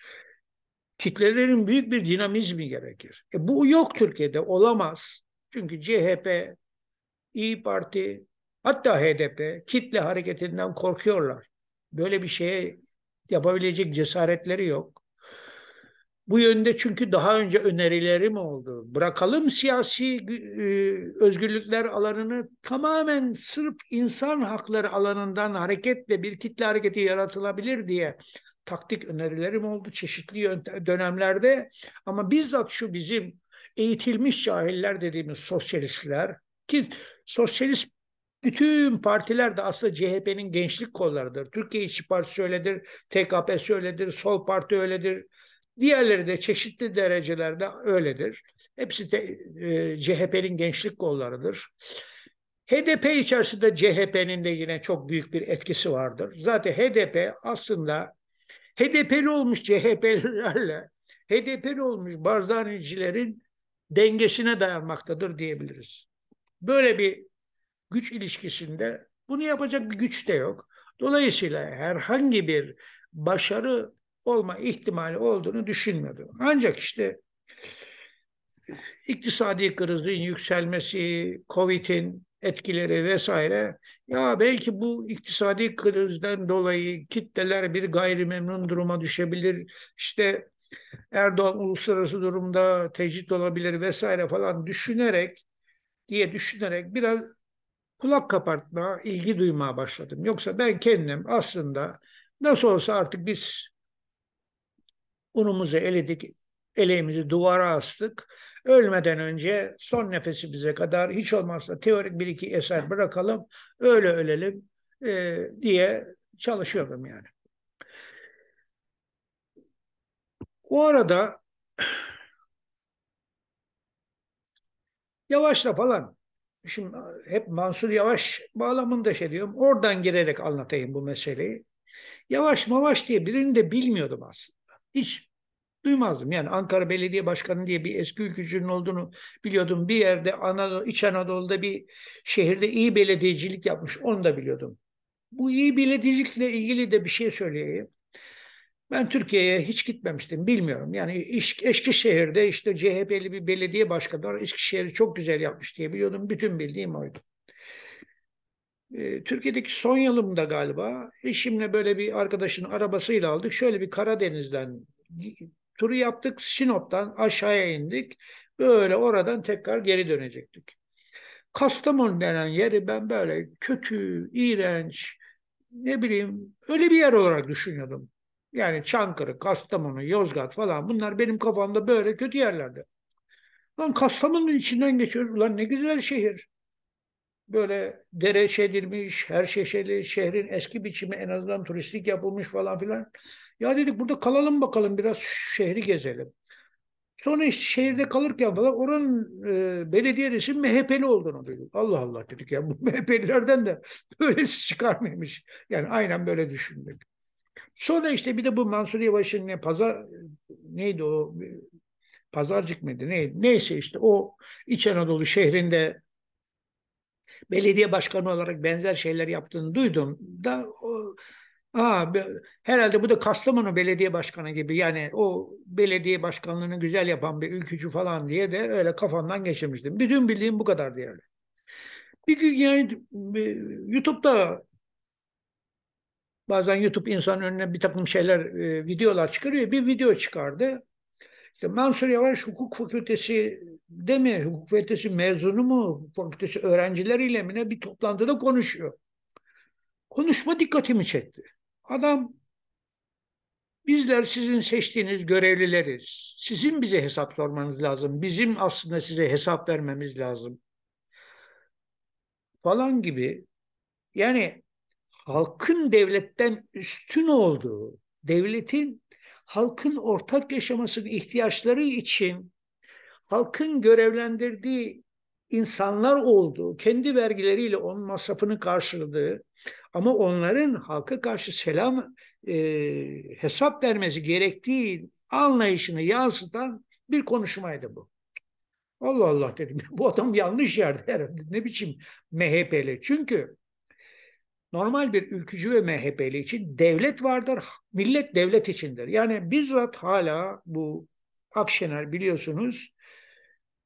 kitlelerin büyük bir dinamizmi gerekir. E bu yok Türkiye'de olamaz. Çünkü CHP, İyi Parti, hatta HDP kitle hareketinden korkuyorlar. Böyle bir şeye yapabilecek cesaretleri yok. Bu yönde çünkü daha önce önerilerim oldu. Bırakalım siyasi e, özgürlükler alanını tamamen sırf insan hakları alanından hareketle bir kitle hareketi yaratılabilir diye taktik önerilerim oldu çeşitli dönemlerde ama bizzat şu bizim eğitilmiş cahiller dediğimiz sosyalistler ki sosyalist bütün partiler de aslında CHP'nin gençlik kollarıdır. Türkiye İşçi Partisi öyledir, TKP öyledir, Sol Parti öyledir. Diğerleri de çeşitli derecelerde öyledir. Hepsi de e, CHP'nin gençlik kollarıdır. HDP içerisinde CHP'nin de yine çok büyük bir etkisi vardır. Zaten HDP aslında HDP'li olmuş CHP'lilerle, HDP'li olmuş Barzanicilerin dengesine dayanmaktadır diyebiliriz. Böyle bir güç ilişkisinde bunu yapacak bir güç de yok. Dolayısıyla herhangi bir başarı olma ihtimali olduğunu düşünmüyordu. Ancak işte iktisadi krizin yükselmesi, Covid'in etkileri vesaire. Ya belki bu iktisadi krizden dolayı kitleler bir gayrimemnun duruma düşebilir. İşte Erdoğan uluslararası durumda tecrit olabilir vesaire falan düşünerek diye düşünerek biraz kulak kapartma, ilgi duymaya başladım. Yoksa ben kendim aslında nasıl olsa artık biz unumuzu eledik, eleğimizi duvara astık. Ölmeden önce son nefesi bize kadar hiç olmazsa teorik bir iki eser bırakalım, öyle ölelim e, diye çalışıyorum yani. O arada [CLEARS THROAT] yavaşla falan şimdi hep Mansur Yavaş bağlamında şey diyorum. Oradan girerek anlatayım bu meseleyi. Yavaş mavaş diye birini de bilmiyordum aslında. Hiç duymazdım. Yani Ankara Belediye Başkanı diye bir eski ülkücünün olduğunu biliyordum. Bir yerde Anadolu, İç Anadolu'da bir şehirde iyi belediyecilik yapmış. Onu da biliyordum. Bu iyi belediyecilikle ilgili de bir şey söyleyeyim. Ben Türkiye'ye hiç gitmemiştim bilmiyorum. Yani Eskişehir'de işte CHP'li bir belediye başkanı var. Eskişehir'i çok güzel yapmış diye biliyordum. Bütün bildiğim oydu. Ee, Türkiye'deki son yılımda galiba eşimle böyle bir arkadaşın arabasıyla aldık. Şöyle bir Karadeniz'den turu yaptık. Sinop'tan aşağıya indik. Böyle oradan tekrar geri dönecektik. Kastamonu denen yeri ben böyle kötü, iğrenç, ne bileyim öyle bir yer olarak düşünüyordum. Yani Çankırı, Kastamonu, Yozgat falan bunlar benim kafamda böyle kötü yerlerdi. Lan Kastamonu'nun içinden geçiyoruz. Ulan ne güzel şehir. Böyle dere şedilmiş, her şeşeli, şehrin eski biçimi en azından turistik yapılmış falan filan. Ya dedik burada kalalım bakalım biraz şehri gezelim. Sonra işte şehirde kalırken falan oranın e, belediye resim MHP'li olduğunu duyduk. Allah Allah dedik ya bu [LAUGHS] MHP'lilerden de böylesi çıkar Yani aynen böyle düşündük. Sonra işte bir de bu Mansur Yavaş'ın ne pazar neydi o e, pazarcık mıydı neydi? Neyse işte o İç Anadolu şehrinde belediye başkanı olarak benzer şeyler yaptığını duydum da o, Aa, herhalde bu da Kastamonu belediye başkanı gibi yani o belediye başkanlığını güzel yapan bir ülkücü falan diye de öyle kafamdan geçirmiştim. Bütün bildiğim bu kadardı yani. Bir gün yani e, YouTube'da bazen YouTube insan önüne bir takım şeyler e, videolar çıkarıyor. Bir video çıkardı. İşte Mansur Yavaş hukuk fakültesi de mi? Hukuk fakültesi mezunu mu? Hukuk fakültesi öğrencileriyle mi ne? Bir toplantıda konuşuyor. Konuşma dikkatimi çekti. Adam bizler sizin seçtiğiniz görevlileriz. Sizin bize hesap sormanız lazım. Bizim aslında size hesap vermemiz lazım. Falan gibi. Yani halkın devletten üstün olduğu, devletin halkın ortak yaşamasının ihtiyaçları için halkın görevlendirdiği insanlar olduğu, kendi vergileriyle onun masrafını karşıladığı ama onların halka karşı selam e, hesap vermesi gerektiği anlayışını yansıtan bir konuşmaydı bu. Allah Allah dedim. [LAUGHS] Bu adam yanlış yerde herhalde. Ne biçim MHP'li? Çünkü normal bir ülkücü ve MHP'li için devlet vardır, millet devlet içindir. Yani bizzat hala bu Akşener biliyorsunuz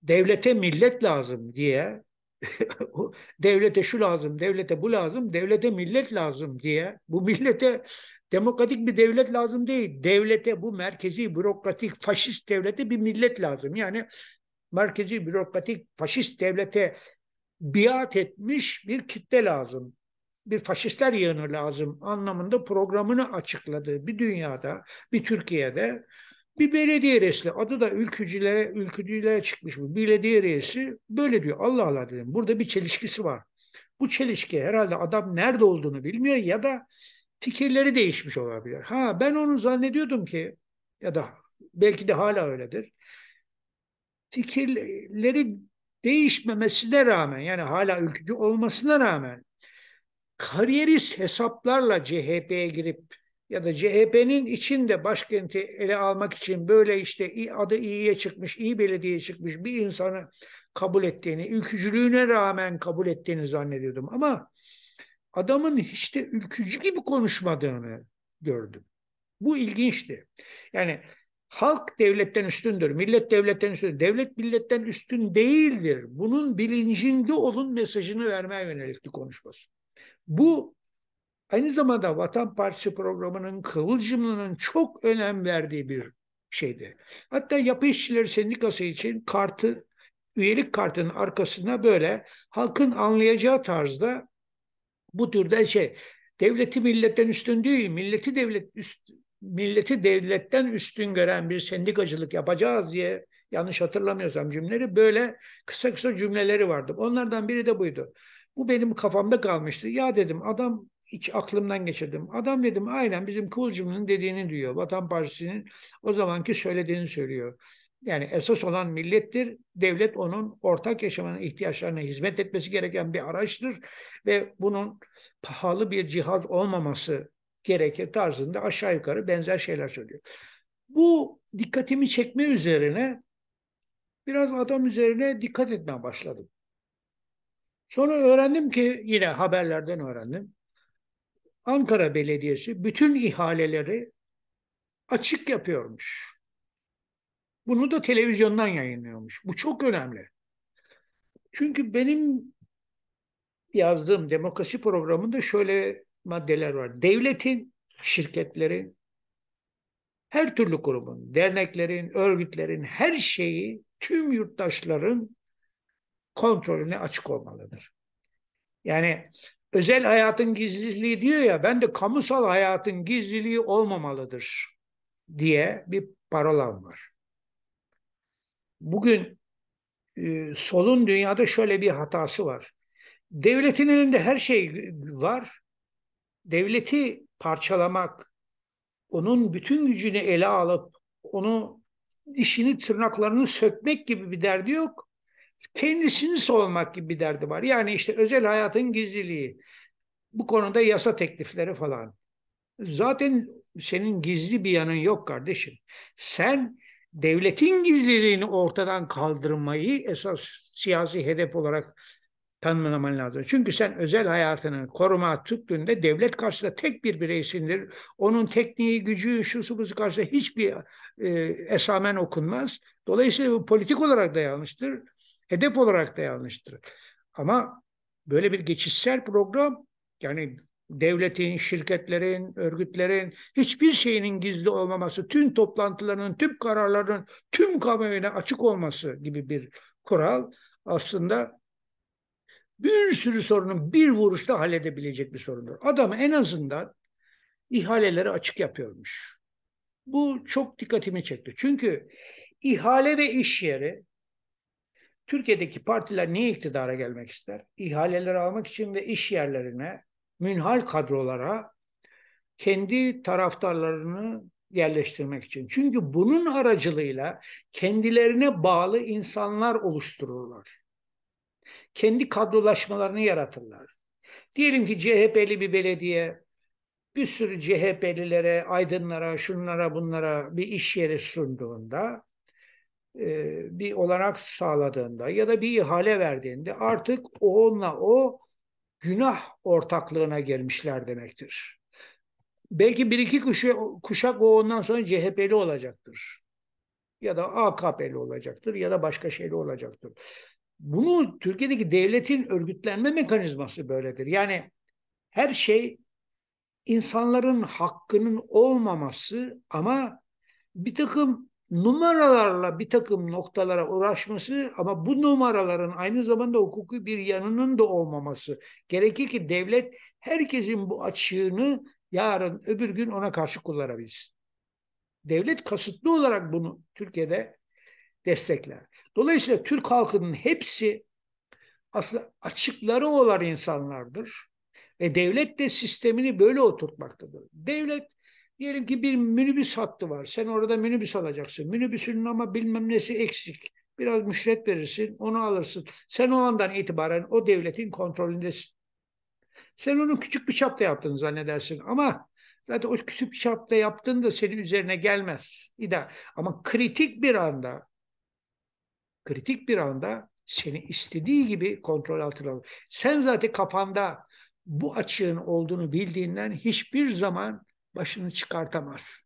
devlete millet lazım diye, [LAUGHS] devlete şu lazım, devlete bu lazım, devlete millet lazım diye, bu millete demokratik bir devlet lazım değil, devlete bu merkezi bürokratik faşist devlete bir millet lazım. Yani merkezi bürokratik faşist devlete biat etmiş bir kitle lazım. Bir faşistler yığını lazım anlamında programını açıkladığı bir dünyada, bir Türkiye'de bir belediye reisi adı da ülkücülere, ülkücülere çıkmış bu. Belediye reisi böyle diyor. Allah Allah dedim. Burada bir çelişkisi var. Bu çelişki herhalde adam nerede olduğunu bilmiyor ya da fikirleri değişmiş olabilir. Ha ben onu zannediyordum ki ya da belki de hala öyledir. Fikirleri değişmemesine rağmen yani hala ülkücü olmasına rağmen kariyerist hesaplarla CHP'ye girip ya da CHP'nin içinde başkenti ele almak için böyle işte adı iyiye çıkmış, iyi belediye çıkmış bir insanı kabul ettiğini, ülkücülüğüne rağmen kabul ettiğini zannediyordum. Ama adamın hiç de ülkücü gibi konuşmadığını gördüm. Bu ilginçti. Yani halk devletten üstündür, millet devletten üstündür, devlet milletten üstün değildir. Bunun bilincinde olun mesajını vermeye yönelikti konuşması. Bu Aynı zamanda Vatan Partisi programının Kıvılcımlı'nın çok önem verdiği bir şeydi. Hatta Yapı İşçileri Sendikası için kartı, üyelik kartının arkasına böyle halkın anlayacağı tarzda bu türden şey. Devleti milletten üstün değil, milleti devlet üst, milleti devletten üstün gören bir sendikacılık yapacağız diye yanlış hatırlamıyorsam cümleleri böyle kısa kısa cümleleri vardı. Onlardan biri de buydu. Bu benim kafamda kalmıştı. Ya dedim adam hiç aklımdan geçirdim. Adam dedim aynen bizim Kıvılcım'ın dediğini diyor. Vatan Partisi'nin o zamanki söylediğini söylüyor. Yani esas olan millettir. Devlet onun ortak yaşamanın ihtiyaçlarına hizmet etmesi gereken bir araçtır. Ve bunun pahalı bir cihaz olmaması gerekir tarzında aşağı yukarı benzer şeyler söylüyor. Bu dikkatimi çekme üzerine biraz adam üzerine dikkat etmeye başladım. Sonra öğrendim ki yine haberlerden öğrendim. Ankara Belediyesi bütün ihaleleri açık yapıyormuş. Bunu da televizyondan yayınlıyormuş. Bu çok önemli. Çünkü benim yazdığım demokrasi programında şöyle maddeler var. Devletin, şirketlerin, her türlü kurumun, derneklerin, örgütlerin her şeyi tüm yurttaşların kontrolüne açık olmalıdır. Yani özel hayatın gizliliği diyor ya ben de kamusal hayatın gizliliği olmamalıdır diye bir parolam var. Bugün e, solun dünyada şöyle bir hatası var. Devletin elinde her şey var. Devleti parçalamak, onun bütün gücünü ele alıp onu işini tırnaklarını sökmek gibi bir derdi yok kendisini savunmak gibi bir derdi var. Yani işte özel hayatın gizliliği, bu konuda yasa teklifleri falan. Zaten senin gizli bir yanın yok kardeşim. Sen devletin gizliliğini ortadan kaldırmayı esas siyasi hedef olarak tanımlaman lazım. Çünkü sen özel hayatını koruma tuttuğunda devlet karşısında tek bir bireysindir. Onun tekniği, gücü, şusu busu karşısında hiçbir e, esamen okunmaz. Dolayısıyla bu politik olarak da yanlıştır. Hedef olarak da yanlıştır. Ama böyle bir geçişsel program yani devletin, şirketlerin, örgütlerin hiçbir şeyinin gizli olmaması, tüm toplantılarının, tüm kararlarının tüm kamuoyuna açık olması gibi bir kural aslında bir sürü sorunun bir vuruşta halledebilecek bir sorundur. Adam en azından ihaleleri açık yapıyormuş. Bu çok dikkatimi çekti. Çünkü ihale ve iş yeri Türkiye'deki partiler niye iktidara gelmek ister? İhaleleri almak için ve iş yerlerine, münhal kadrolara kendi taraftarlarını yerleştirmek için. Çünkü bunun aracılığıyla kendilerine bağlı insanlar oluştururlar. Kendi kadrolaşmalarını yaratırlar. Diyelim ki CHP'li bir belediye bir sürü CHP'lilere, aydınlara, şunlara bunlara bir iş yeri sunduğunda e, bir olanak sağladığında ya da bir ihale verdiğinde artık onunla o günah ortaklığına gelmişler demektir. Belki bir iki kuşa, kuşak o ondan sonra CHP'li olacaktır. Ya da AKP'li olacaktır ya da başka şeyli olacaktır. Bunu Türkiye'deki devletin örgütlenme mekanizması böyledir. Yani her şey insanların hakkının olmaması ama bir takım numaralarla bir takım noktalara uğraşması ama bu numaraların aynı zamanda hukuki bir yanının da olmaması gerekir ki devlet herkesin bu açığını yarın öbür gün ona karşı kullanabilsin. Devlet kasıtlı olarak bunu Türkiye'de destekler. Dolayısıyla Türk halkının hepsi aslında açıkları olan insanlardır. Ve devlet de sistemini böyle oturtmaktadır. Devlet Diyelim ki bir minibüs hattı var. Sen orada minibüs alacaksın. Minibüsünün ama bilmem nesi eksik. Biraz müşret verirsin, onu alırsın. Sen o andan itibaren o devletin kontrolündesin. Sen onu küçük bir çapta yaptın zannedersin ama zaten o küçük bir çapta yaptın da senin üzerine gelmez. İdar. Ama kritik bir anda kritik bir anda seni istediği gibi kontrol altına alır. Sen zaten kafanda bu açığın olduğunu bildiğinden hiçbir zaman başını çıkartamaz.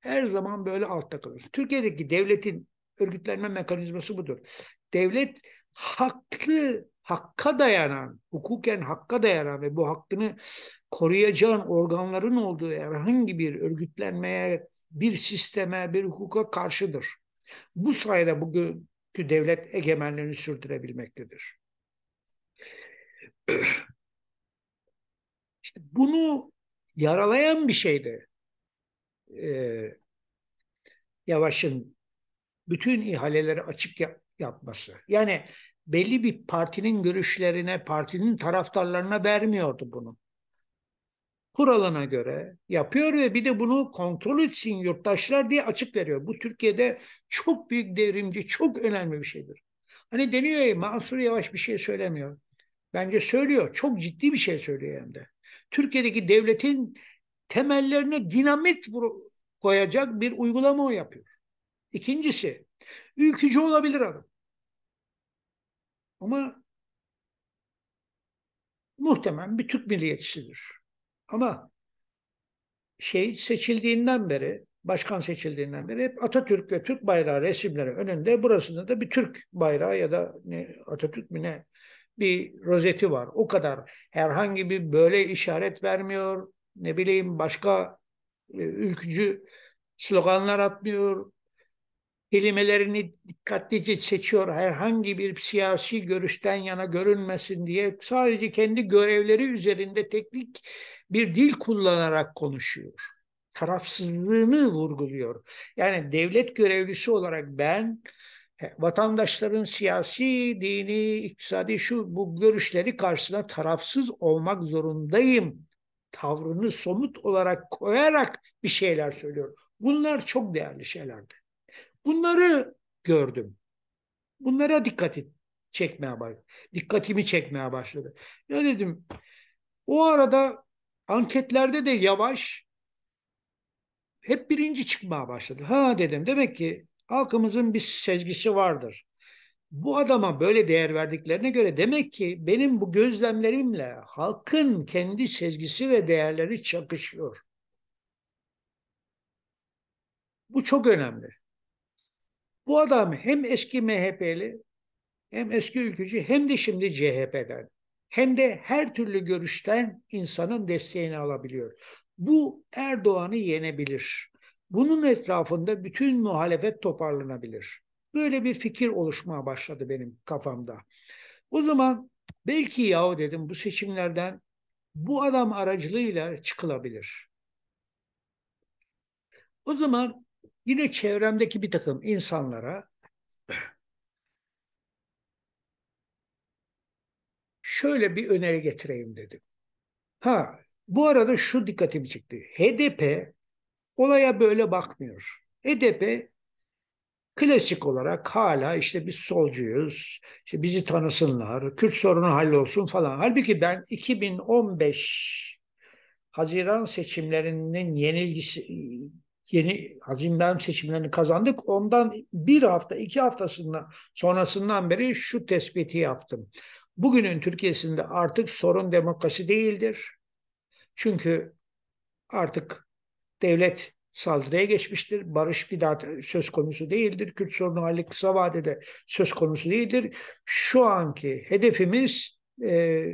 Her zaman böyle altta kalır. Türkiye'deki devletin örgütlenme mekanizması budur. Devlet haklı, hakka dayanan, hukuken hakka dayanan ve bu hakkını koruyacağın organların olduğu herhangi bir örgütlenmeye, bir sisteme, bir hukuka karşıdır. Bu sayede bugünkü devlet egemenliğini sürdürebilmektedir. [CLEARS THROAT] İşte bunu yaralayan bir şeydi. Ee, Yavaş'ın bütün ihaleleri açık yap yapması. Yani belli bir partinin görüşlerine, partinin taraftarlarına vermiyordu bunu. Kuralına göre yapıyor ve bir de bunu kontrol etsin yurttaşlar diye açık veriyor. Bu Türkiye'de çok büyük devrimci, çok önemli bir şeydir. Hani deniyor ya Mansur Yavaş bir şey söylemiyor. Bence söylüyor. Çok ciddi bir şey söylüyor hem de. Türkiye'deki devletin temellerine dinamit koyacak bir uygulama o yapıyor. İkincisi, ülkücü olabilir adam. Ama muhtemelen bir Türk milliyetçisidir. Ama şey seçildiğinden beri, başkan seçildiğinden beri hep Atatürk ve Türk bayrağı resimleri önünde. Burasında da bir Türk bayrağı ya da ne, Atatürk mü ne bir rozeti var. O kadar. Herhangi bir böyle işaret vermiyor. Ne bileyim başka e, ülkücü sloganlar atmıyor. Kelimelerini dikkatlice seçiyor. Herhangi bir siyasi görüşten yana görünmesin diye sadece kendi görevleri üzerinde teknik bir dil kullanarak konuşuyor. Tarafsızlığını vurguluyor. Yani devlet görevlisi olarak ben e, vatandaşların siyasi, dini, iktisadi şu bu görüşleri karşısına tarafsız olmak zorundayım tavrını somut olarak koyarak bir şeyler söylüyor. Bunlar çok değerli şeylerdi. Bunları gördüm. Bunlara dikkat et, çekmeye başladı. Dikkatimi çekmeye başladı. Ya dedim o arada anketlerde de yavaş hep birinci çıkmaya başladı. Ha dedim demek ki Halkımızın bir sezgisi vardır. Bu adama böyle değer verdiklerine göre demek ki benim bu gözlemlerimle halkın kendi sezgisi ve değerleri çakışıyor. Bu çok önemli. Bu adam hem eski MHP'li hem eski ülkücü hem de şimdi CHP'den hem de her türlü görüşten insanın desteğini alabiliyor. Bu Erdoğan'ı yenebilir. Bunun etrafında bütün muhalefet toparlanabilir. Böyle bir fikir oluşmaya başladı benim kafamda. O zaman belki yahu dedim bu seçimlerden bu adam aracılığıyla çıkılabilir. O zaman yine çevremdeki bir takım insanlara şöyle bir öneri getireyim dedim. Ha bu arada şu dikkatimi çekti. HDP olaya böyle bakmıyor. HDP klasik olarak hala işte biz solcuyuz, işte bizi tanısınlar, Kürt sorunu hallolsun falan. Halbuki ben 2015 Haziran seçimlerinin yenilgisi, yeni Haziran seçimlerini kazandık. Ondan bir hafta, iki haftasından sonrasından beri şu tespiti yaptım. Bugünün Türkiye'sinde artık sorun demokrasi değildir. Çünkü artık devlet saldırıya geçmiştir. Barış bir daha söz konusu değildir. Kürt sorunu hali kısa vadede söz konusu değildir. Şu anki hedefimiz e,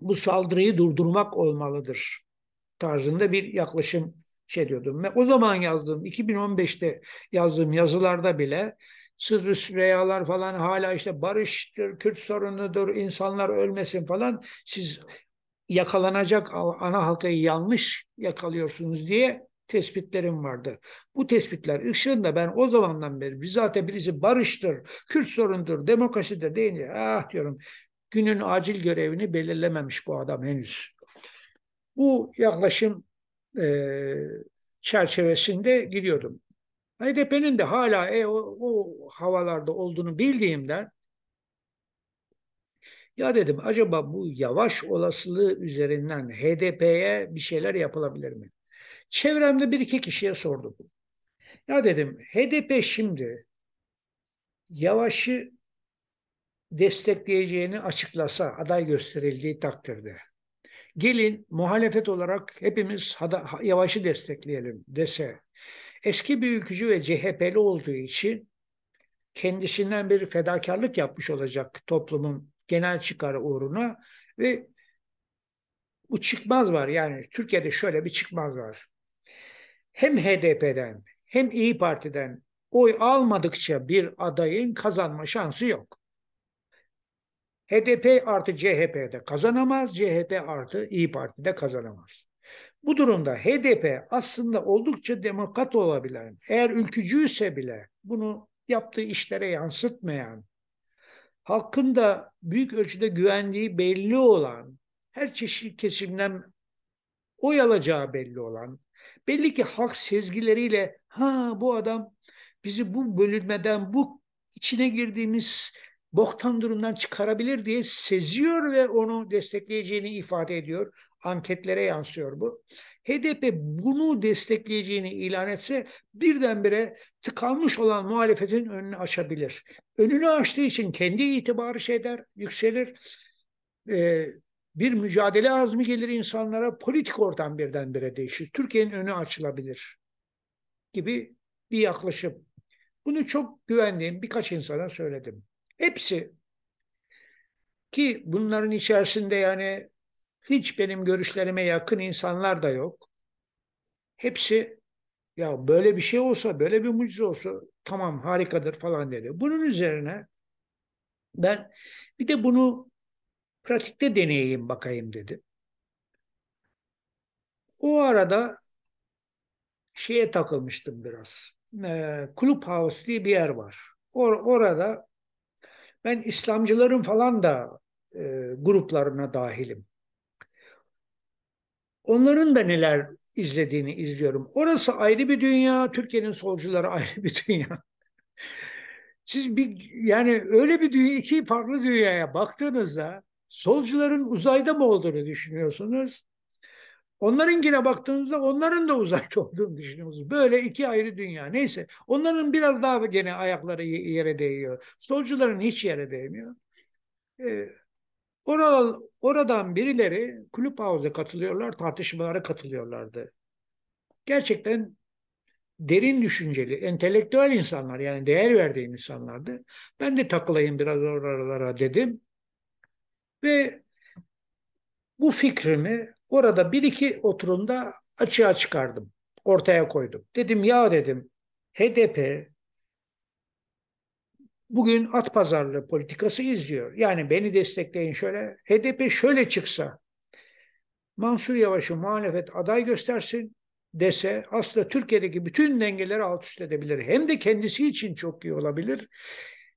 bu saldırıyı durdurmak olmalıdır tarzında bir yaklaşım şey diyordum. Ve o zaman yazdığım 2015'te yazdığım yazılarda bile Sırrı Süreyyalar falan hala işte barıştır, Kürt sorunudur, insanlar ölmesin falan. Siz yakalanacak ana halkayı yanlış yakalıyorsunuz diye tespitlerim vardı. Bu tespitler ışığında ben o zamandan beri zaten birisi barıştır, Kürt sorundur, demokrasidir deyince ah diyorum günün acil görevini belirlememiş bu adam henüz. Bu yaklaşım e, çerçevesinde gidiyordum. HDP'nin de hala e, o, o havalarda olduğunu bildiğimden ya dedim acaba bu yavaş olasılığı üzerinden HDP'ye bir şeyler yapılabilir mi? Çevremde bir iki kişiye sordum. Ya dedim HDP şimdi Yavaş'ı destekleyeceğini açıklasa aday gösterildiği takdirde gelin muhalefet olarak hepimiz Yavaş'ı destekleyelim dese eski bir ülkücü ve CHP'li olduğu için kendisinden bir fedakarlık yapmış olacak toplumun genel çıkar uğruna ve bu çıkmaz var yani Türkiye'de şöyle bir çıkmaz var. Hem HDP'den hem İyi Parti'den oy almadıkça bir adayın kazanma şansı yok. HDP artı CHP'de kazanamaz, CHP artı İyi Parti'de kazanamaz. Bu durumda HDP aslında oldukça demokrat olabilen, eğer ülkücüyse bile bunu yaptığı işlere yansıtmayan halkın da büyük ölçüde güvendiği belli olan, her çeşit kesimden oy alacağı belli olan, belli ki halk sezgileriyle ha bu adam bizi bu bölünmeden, bu içine girdiğimiz boktan durumdan çıkarabilir diye seziyor ve onu destekleyeceğini ifade ediyor. Anketlere yansıyor bu. HDP bunu destekleyeceğini ilan etse birdenbire tıkanmış olan muhalefetin önünü açabilir. Önünü açtığı için kendi itibarı şeyler yükselir. Ee, bir mücadele azmi gelir insanlara politik ortam birdenbire değişir. Türkiye'nin önü açılabilir gibi bir yaklaşım. Bunu çok güvendiğim birkaç insana söyledim. Hepsi ki bunların içerisinde yani hiç benim görüşlerime yakın insanlar da yok. Hepsi ya böyle bir şey olsa, böyle bir mucize olsa tamam harikadır falan dedi. Bunun üzerine ben bir de bunu pratikte deneyeyim bakayım dedi. O arada şeye takılmıştım biraz. E, Clubhouse diye bir yer var. Or orada ben İslamcıların falan da e, gruplarına dahilim. Onların da neler izlediğini izliyorum. Orası ayrı bir dünya, Türkiye'nin solcuları [LAUGHS] ayrı bir dünya. Siz bir yani öyle bir dünya, iki farklı dünyaya baktığınızda solcuların uzayda mı olduğunu düşünüyorsunuz? Onlarınkine baktığımızda onların da uzayda [LAUGHS] olduğunu düşünüyoruz. Böyle iki ayrı dünya. Neyse onların biraz daha gene ayakları yere değiyor. Solcuların hiç yere değmiyor. Ee, oradan, oradan birileri kulüp havuz'a katılıyorlar, tartışmalara katılıyorlardı. Gerçekten derin düşünceli, entelektüel insanlar yani değer verdiğim insanlardı. Ben de takılayım biraz oralara dedim. Ve bu fikrimi Orada bir iki oturumda açığa çıkardım. Ortaya koydum. Dedim ya dedim HDP bugün at pazarlığı politikası izliyor. Yani beni destekleyin şöyle. HDP şöyle çıksa Mansur Yavaş'ı muhalefet aday göstersin dese aslında Türkiye'deki bütün dengeleri alt üst edebilir. Hem de kendisi için çok iyi olabilir.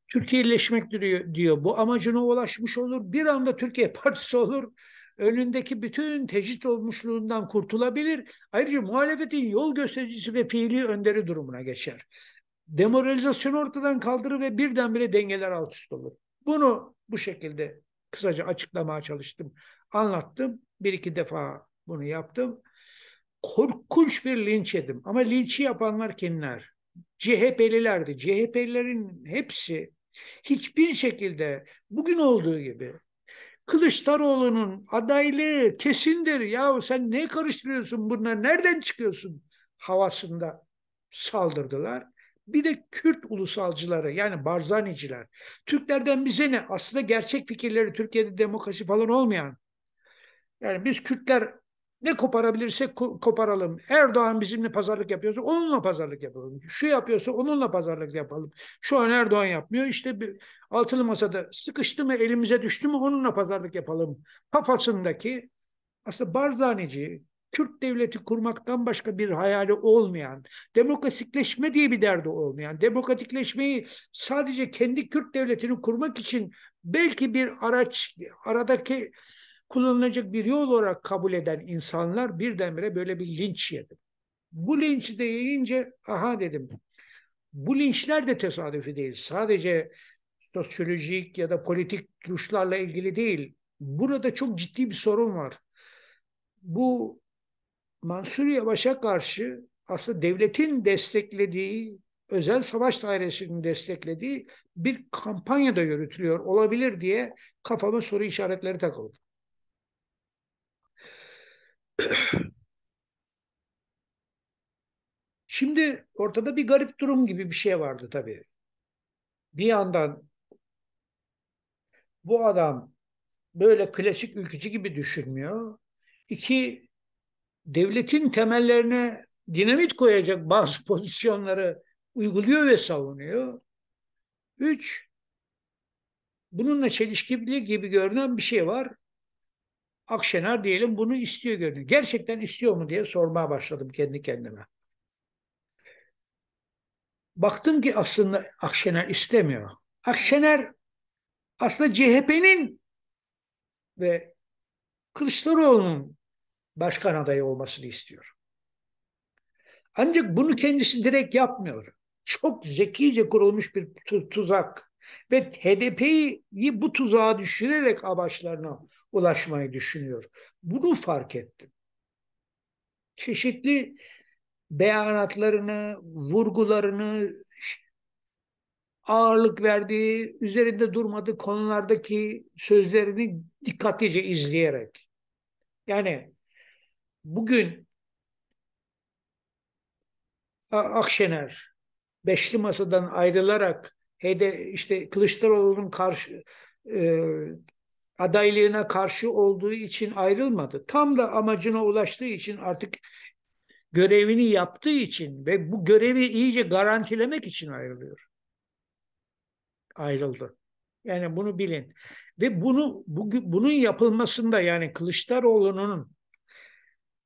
Türkiye'leşmek diyor, diyor. Bu amacına ulaşmış olur. Bir anda Türkiye Partisi olur önündeki bütün tecrit olmuşluğundan kurtulabilir. Ayrıca muhalefetin yol göstericisi ve fiili önderi durumuna geçer. Demoralizasyon ortadan kaldırır ve birdenbire dengeler alt üst olur. Bunu bu şekilde kısaca açıklamaya çalıştım. Anlattım. Bir iki defa bunu yaptım. Korkunç bir linç edim, Ama linçi yapanlar kimler? CHP'lilerdi. CHP'lilerin hepsi hiçbir şekilde bugün olduğu gibi Kılıçdaroğlu'nun adaylığı kesindir. Yahu sen ne karıştırıyorsun bunları? Nereden çıkıyorsun? Havasında saldırdılar. Bir de Kürt ulusalcıları yani Barzaniciler. Türklerden bize ne? Aslında gerçek fikirleri Türkiye'de demokrasi falan olmayan. Yani biz Kürtler ne koparabilirsek koparalım. Erdoğan bizimle pazarlık yapıyorsa onunla pazarlık yapalım. Şu yapıyorsa onunla pazarlık yapalım. Şu an Erdoğan yapmıyor. İşte bir altılı masada sıkıştı mı elimize düştü mü onunla pazarlık yapalım. Kafasındaki aslında barzaneci Kürt devleti kurmaktan başka bir hayali olmayan, demokratikleşme diye bir derdi olmayan, demokratikleşmeyi sadece kendi Kürt devletini kurmak için belki bir araç, aradaki kullanılacak bir yol olarak kabul eden insanlar birdenbire böyle bir linç yedi. Bu linç deyince aha dedim. Bu linçler de tesadüfi değil. Sadece sosyolojik ya da politik duruşlarla ilgili değil. Burada çok ciddi bir sorun var. Bu Mansur Yavaş'a karşı aslında devletin desteklediği, özel savaş dairesinin desteklediği bir kampanya da yürütülüyor olabilir diye kafama soru işaretleri takıldı. [CLEARS THROAT] Şimdi ortada bir garip durum gibi bir şey vardı tabii. Bir yandan bu adam böyle klasik ülkücü gibi düşünmüyor. İki, devletin temellerine dinamit koyacak bazı [LAUGHS] pozisyonları uyguluyor ve savunuyor. Üç, bununla çelişkili gibi görünen bir şey var. Akşener diyelim bunu istiyor görünüyor. Gerçekten istiyor mu diye sormaya başladım kendi kendime. Baktım ki aslında Akşener istemiyor. Akşener aslında CHP'nin ve Kılıçdaroğlu'nun başkan adayı olmasını istiyor. Ancak bunu kendisi direkt yapmıyor çok zekice kurulmuş bir tuzak ve HDP'yi bu tuzağa düşürerek amaçlarına ulaşmayı düşünüyor. Bunu fark ettim. Çeşitli beyanatlarını, vurgularını, ağırlık verdiği, üzerinde durmadığı konulardaki sözlerini dikkatlice izleyerek. Yani bugün Akşener beşli masadan ayrılarak hede işte Kılıçdaroğlu'nun karşı e, adaylığına karşı olduğu için ayrılmadı. Tam da amacına ulaştığı için artık görevini yaptığı için ve bu görevi iyice garantilemek için ayrılıyor. Ayrıldı. Yani bunu bilin. Ve bunu bu, bunun yapılmasında yani Kılıçdaroğlu'nun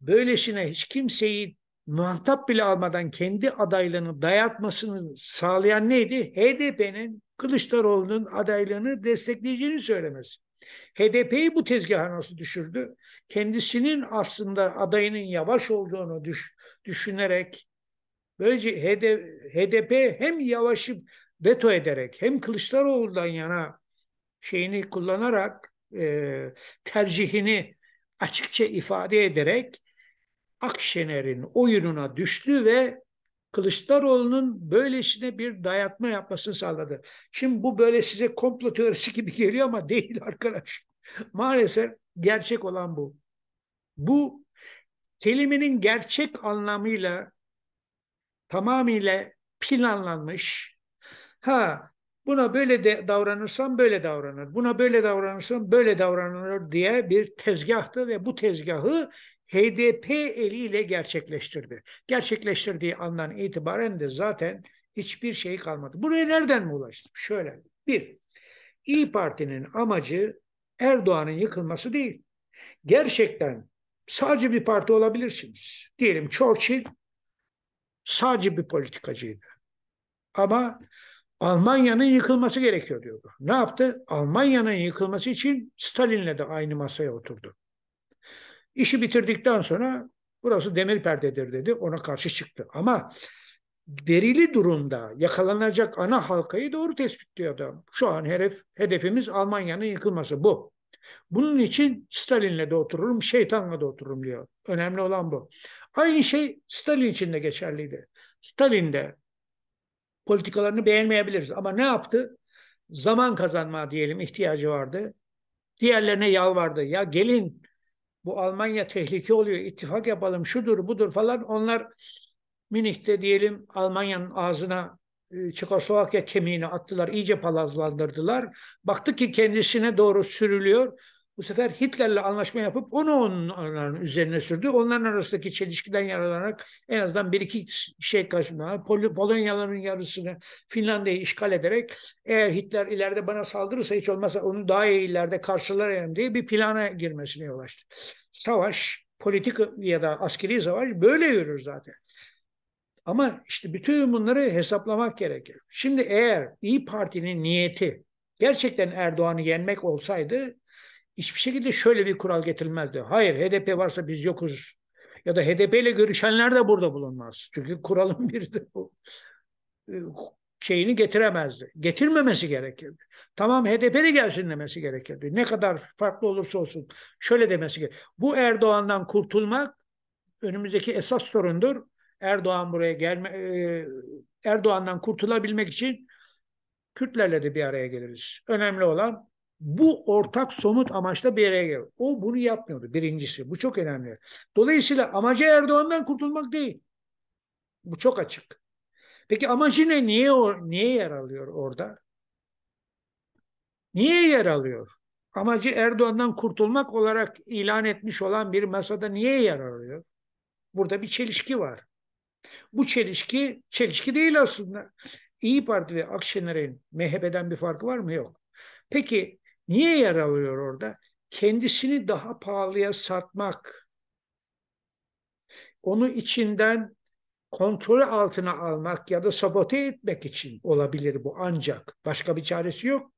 böylesine hiç kimseyi muhatap bile almadan kendi adaylığını dayatmasını sağlayan neydi? HDP'nin Kılıçdaroğlu'nun adaylığını destekleyeceğini söylemesi. HDP'yi bu tezgaha nasıl düşürdü? Kendisinin aslında adayının yavaş olduğunu düş, düşünerek böylece HDP hem yavaşıp veto ederek hem Kılıçdaroğlu'dan yana şeyini kullanarak e, tercihini açıkça ifade ederek Akşener'in oyununa düştü ve Kılıçdaroğlu'nun böylesine bir dayatma yapmasını sağladı. Şimdi bu böyle size komplo teorisi gibi geliyor ama değil arkadaş. Maalesef gerçek olan bu. Bu kelimenin gerçek anlamıyla tamamıyla planlanmış. Ha buna böyle de davranırsam böyle davranır, buna böyle davranırsam böyle davranır diye bir tezgahtı ve bu tezgahı HDP eliyle gerçekleştirdi. Gerçekleştirdiği andan itibaren de zaten hiçbir şey kalmadı. Buraya nereden mi ulaştık? Şöyle. Bir, İyi Parti'nin amacı Erdoğan'ın yıkılması değil. Gerçekten sadece bir parti olabilirsiniz. Diyelim Churchill sadece bir politikacıydı. Ama Almanya'nın yıkılması gerekiyor diyordu. Ne yaptı? Almanya'nın yıkılması için Stalin'le de aynı masaya oturdu. İşi bitirdikten sonra burası demir perdedir dedi. Ona karşı çıktı. Ama verili durumda yakalanacak ana halkayı doğru tespitliyor adam. Şu an herif, hedefimiz Almanya'nın yıkılması bu. Bunun için Stalin'le de otururum, şeytanla da otururum diyor. Önemli olan bu. Aynı şey Stalin için de geçerliydi. Stalin de politikalarını beğenmeyebiliriz ama ne yaptı? Zaman kazanma diyelim ihtiyacı vardı. Diğerlerine yalvardı. Ya gelin bu Almanya tehlike oluyor, ittifak yapalım, şudur budur falan. Onlar Münih'te diyelim Almanya'nın ağzına e, Çekoslovakya kemiğini attılar, iyice palazlandırdılar. Baktı ki kendisine doğru sürülüyor. Bu sefer Hitler'le anlaşma yapıp onu onların üzerine sürdü. Onların arasındaki çelişkiden yararlanarak en azından bir iki şey karşımda Pol Polonyaların yarısını Finlandiya'yı işgal ederek eğer Hitler ileride bana saldırırsa hiç olmazsa onu daha iyi ileride karşılarım diye bir plana girmesine yol açtı. Savaş, politik ya da askeri savaş böyle yürür zaten. Ama işte bütün bunları hesaplamak gerekir. Şimdi eğer İyi Parti'nin niyeti gerçekten Erdoğan'ı yenmek olsaydı hiçbir şekilde şöyle bir kural getirilmezdi. Hayır HDP varsa biz yokuz ya da HDP ile görüşenler de burada bulunmaz. Çünkü kuralın [LAUGHS] bir de bu ee, şeyini getiremezdi. Getirmemesi gerekirdi. Tamam HDP de gelsin demesi gerekirdi. Ne kadar farklı olursa olsun şöyle demesi gerekir. Bu Erdoğan'dan kurtulmak önümüzdeki esas sorundur. Erdoğan buraya gelme e, Erdoğan'dan kurtulabilmek için Kürtlerle de bir araya geliriz. Önemli olan bu ortak somut amaçla bir yere geliyor. O bunu yapmıyordu birincisi. Bu çok önemli. Dolayısıyla amacı Erdoğan'dan kurtulmak değil. Bu çok açık. Peki amacı ne? Niye, niye yer alıyor orada? Niye yer alıyor? Amacı Erdoğan'dan kurtulmak olarak ilan etmiş olan bir masada niye yer alıyor? Burada bir çelişki var. Bu çelişki, çelişki değil aslında. İyi Parti ve Akşener'in MHP'den bir farkı var mı? Yok. Peki Niye yer alıyor orada? Kendisini daha pahalıya satmak, onu içinden kontrol altına almak ya da sabote etmek için olabilir bu ancak. Başka bir çaresi yok.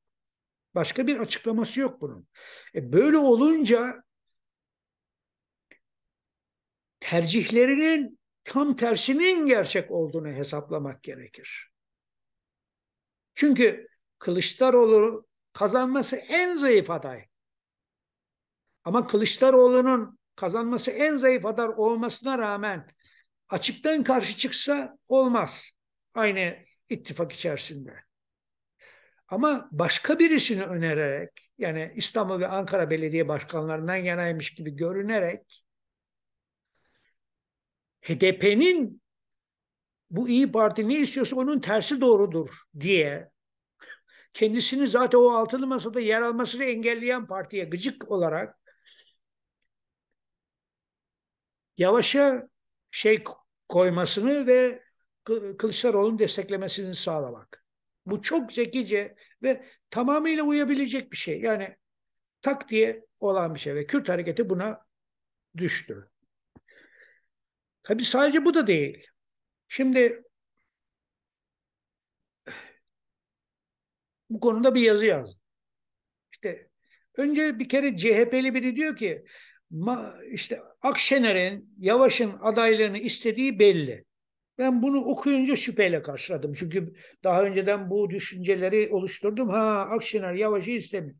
Başka bir açıklaması yok bunun. E böyle olunca tercihlerinin tam tersinin gerçek olduğunu hesaplamak gerekir. Çünkü Kılıçdaroğlu kazanması en zayıf aday. Ama Kılıçdaroğlu'nun kazanması en zayıf aday olmasına rağmen açıktan karşı çıksa olmaz. Aynı ittifak içerisinde. Ama başka birisini önererek yani İstanbul ve Ankara belediye başkanlarından yanaymış gibi görünerek HDP'nin bu İyi Parti ne istiyorsa onun tersi doğrudur diye kendisini zaten o altılı masada yer almasını engelleyen partiye gıcık olarak Yavaş'a şey koymasını ve Kılıçdaroğlu'nu desteklemesini sağlamak. Bu çok zekice ve tamamıyla uyabilecek bir şey. Yani tak diye olan bir şey ve Kürt hareketi buna düştü. Tabi sadece bu da değil. Şimdi bu konuda bir yazı yazdım. İşte önce bir kere CHP'li biri diyor ki işte Akşener'in Yavaş'ın adaylığını istediği belli. Ben bunu okuyunca şüpheyle karşıladım. Çünkü daha önceden bu düşünceleri oluşturdum. Ha Akşener Yavaş'ı istemiyor.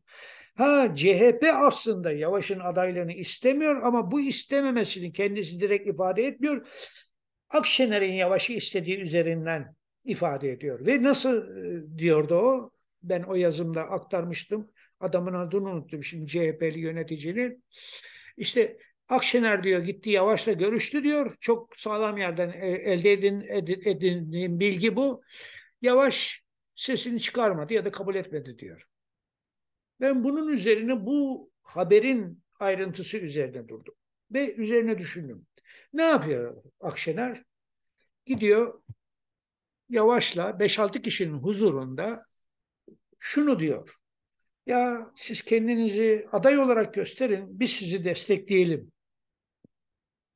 Ha CHP aslında Yavaş'ın adaylığını istemiyor ama bu istememesini kendisi direkt ifade etmiyor. Akşener'in Yavaş'ı istediği üzerinden ifade ediyor. Ve nasıl e, diyordu o? ben o yazımda aktarmıştım. Adamın adını unuttum şimdi CHP'li yöneticinin. İşte Akşener diyor gitti Yavaş'la görüştü diyor. Çok sağlam yerden e, elde edin, edindiğim bilgi bu. Yavaş sesini çıkarmadı ya da kabul etmedi diyor. Ben bunun üzerine bu haberin ayrıntısı üzerine durdum. Ve üzerine düşündüm. Ne yapıyor Akşener? Gidiyor Yavaş'la 5-6 kişinin huzurunda şunu diyor. Ya siz kendinizi aday olarak gösterin, biz sizi destekleyelim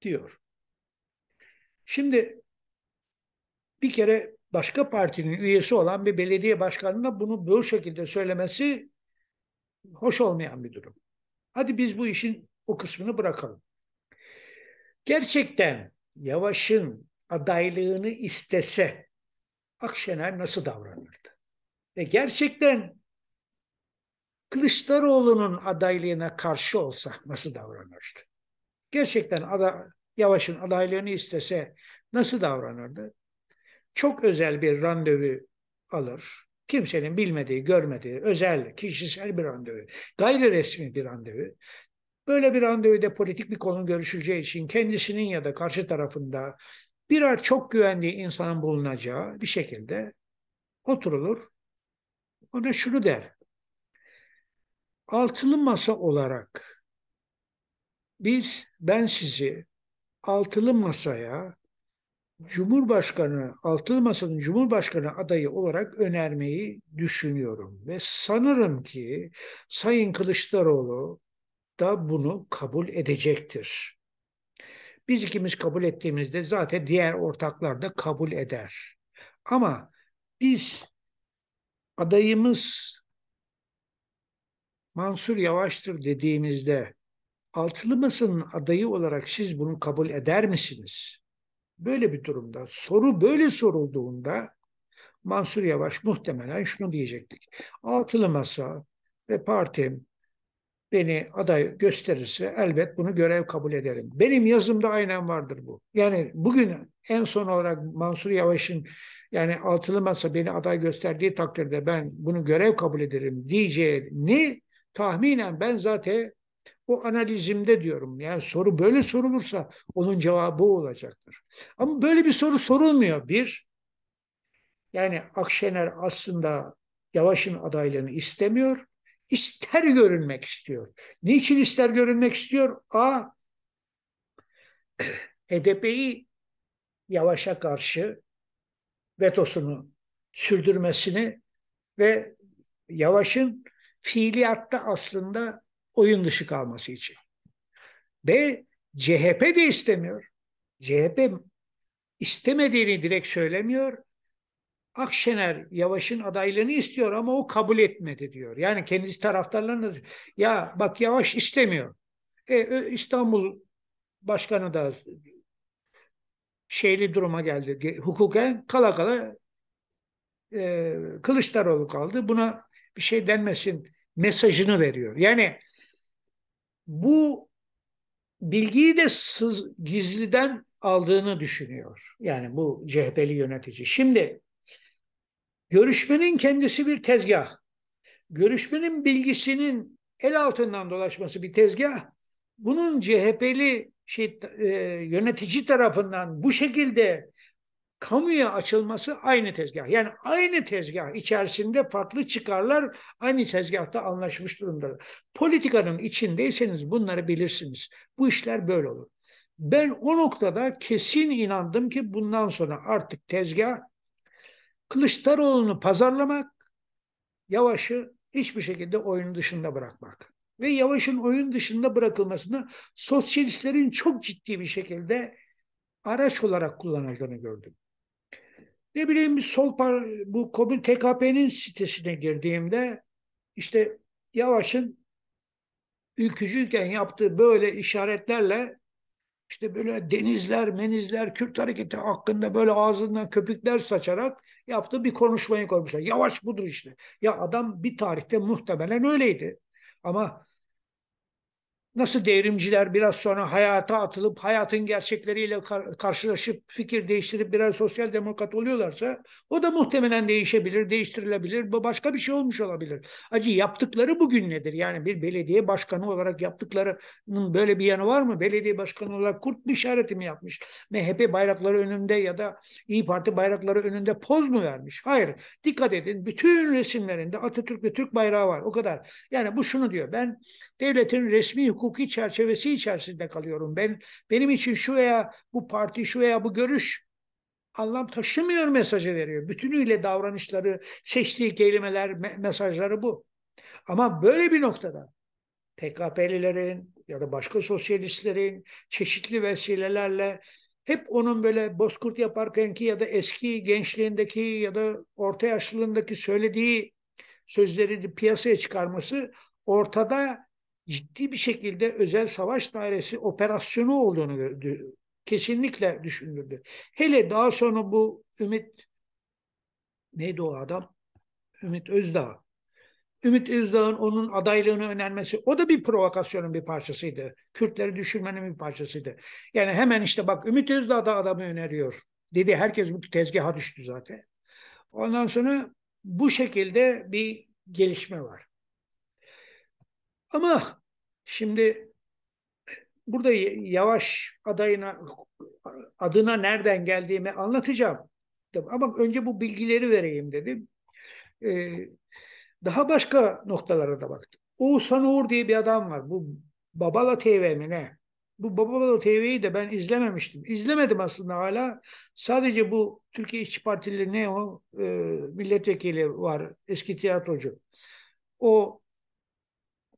diyor. Şimdi bir kere başka partinin üyesi olan bir belediye başkanına bunu bu şekilde söylemesi hoş olmayan bir durum. Hadi biz bu işin o kısmını bırakalım. Gerçekten Yavaş'ın adaylığını istese Akşener nasıl davranırdı? ve gerçekten Kılıçdaroğlu'nun adaylığına karşı olsak nasıl davranırdı? Gerçekten ada, Yavaş'ın adaylığını istese nasıl davranırdı? Çok özel bir randevu alır. Kimsenin bilmediği, görmediği, özel, kişisel bir randevu. Gayri resmi bir randevu. Böyle bir randevuda politik bir konu görüşüleceği için kendisinin ya da karşı tarafında birer çok güvendiği insanın bulunacağı bir şekilde oturulur, o da şunu der. Altılı masa olarak biz, ben sizi altılı masaya Cumhurbaşkanı, altılı masanın Cumhurbaşkanı adayı olarak önermeyi düşünüyorum. Ve sanırım ki Sayın Kılıçdaroğlu da bunu kabul edecektir. Biz ikimiz kabul ettiğimizde zaten diğer ortaklar da kabul eder. Ama biz adayımız Mansur Yavaş'tır dediğinizde altılı masanın adayı olarak siz bunu kabul eder misiniz? Böyle bir durumda soru böyle sorulduğunda Mansur Yavaş muhtemelen şunu diyecektik. Altılı masa ve partim beni aday gösterirse elbet bunu görev kabul ederim. Benim yazımda aynen vardır bu. Yani bugün en son olarak Mansur Yavaş'ın yani altılı masa beni aday gösterdiği takdirde ben bunu görev kabul ederim Ne tahminen ben zaten o analizimde diyorum. Yani soru böyle sorulursa onun cevabı olacaktır. Ama böyle bir soru sorulmuyor. Bir, yani Akşener aslında Yavaş'ın adaylığını istemiyor ister görünmek istiyor. Niçin ister görünmek istiyor? A. HDP'yi yavaşa karşı vetosunu sürdürmesini ve Yavaş'ın fiiliyatta aslında oyun dışı kalması için. B. CHP de istemiyor. CHP istemediğini direkt söylemiyor Akşener Yavaş'ın adaylığını istiyor ama o kabul etmedi diyor. Yani kendisi taraftarlarına ya bak Yavaş istemiyor. E, İstanbul Başkanı da şeyli duruma geldi. Hukuken kala kala e, Kılıçdaroğlu kaldı. Buna bir şey denmesin mesajını veriyor. Yani bu bilgiyi de sız, gizliden aldığını düşünüyor. Yani bu CHP'li yönetici. Şimdi Görüşmenin kendisi bir tezgah. Görüşmenin bilgisinin el altından dolaşması bir tezgah. Bunun CHP'li şey, e, yönetici tarafından bu şekilde kamuya açılması aynı tezgah. Yani aynı tezgah içerisinde farklı çıkarlar aynı tezgahta anlaşmış durumda. Politikanın içindeyseniz bunları bilirsiniz. Bu işler böyle olur. Ben o noktada kesin inandım ki bundan sonra artık tezgah Kılıçdaroğlu'nu pazarlamak, Yavaş'ı hiçbir şekilde oyun dışında bırakmak. Ve Yavaş'ın oyun dışında bırakılmasını sosyalistlerin çok ciddi bir şekilde araç olarak kullanıldığını gördüm. Ne bileyim bir sol par bu komün TKP'nin sitesine girdiğimde işte Yavaş'ın ülkücüyken yaptığı böyle işaretlerle işte böyle denizler, menizler, Kürt hareketi hakkında böyle ağzından köpükler saçarak yaptığı bir konuşmayı koymuşlar. Yavaş budur işte. Ya adam bir tarihte muhtemelen öyleydi. Ama nasıl devrimciler biraz sonra hayata atılıp hayatın gerçekleriyle karşılaşıp fikir değiştirip birer sosyal demokrat oluyorlarsa o da muhtemelen değişebilir, değiştirilebilir. başka bir şey olmuş olabilir. Acı yaptıkları bugün nedir? Yani bir belediye başkanı olarak yaptıklarının böyle bir yanı var mı? Belediye başkanı olarak kurt bir işareti mi yapmış? MHP bayrakları önünde ya da İyi Parti bayrakları önünde poz mu vermiş? Hayır. Dikkat edin bütün resimlerinde Atatürk ve Türk bayrağı var. O kadar. Yani bu şunu diyor. Ben devletin resmi hukuk hukuki çerçevesi içerisinde kalıyorum. Ben benim için şu veya bu parti şu veya bu görüş anlam taşımıyor mesajı veriyor. Bütünüyle davranışları, seçtiği kelimeler, me- mesajları bu. Ama böyle bir noktada PKP'lilerin ya da başka sosyalistlerin çeşitli vesilelerle hep onun böyle bozkurt yaparkenki ya da eski gençliğindeki ya da orta yaşlılığındaki söylediği sözleri piyasaya çıkarması ortada ciddi bir şekilde özel savaş dairesi operasyonu olduğunu gördü. kesinlikle düşünüldü. Hele daha sonra bu Ümit neydi o adam? Ümit Özdağ. Ümit Özdağ'ın onun adaylığını önermesi o da bir provokasyonun bir parçasıydı. Kürtleri düşürmenin bir parçasıydı. Yani hemen işte bak Ümit Özdağ da adamı öneriyor dedi. Herkes bu tezgaha düştü zaten. Ondan sonra bu şekilde bir gelişme var. Ama şimdi e, burada yavaş adayına adına nereden geldiğimi anlatacağım. Ama önce bu bilgileri vereyim dedim. Ee, daha başka noktalara da baktım. Oğuzhan Uğur diye bir adam var. Bu Babala TV mi ne? Bu Babala TV'yi de ben izlememiştim. İzlemedim aslında hala. Sadece bu Türkiye İşçi Partili ne o? E, milletvekili var. Eski tiyatrocu. O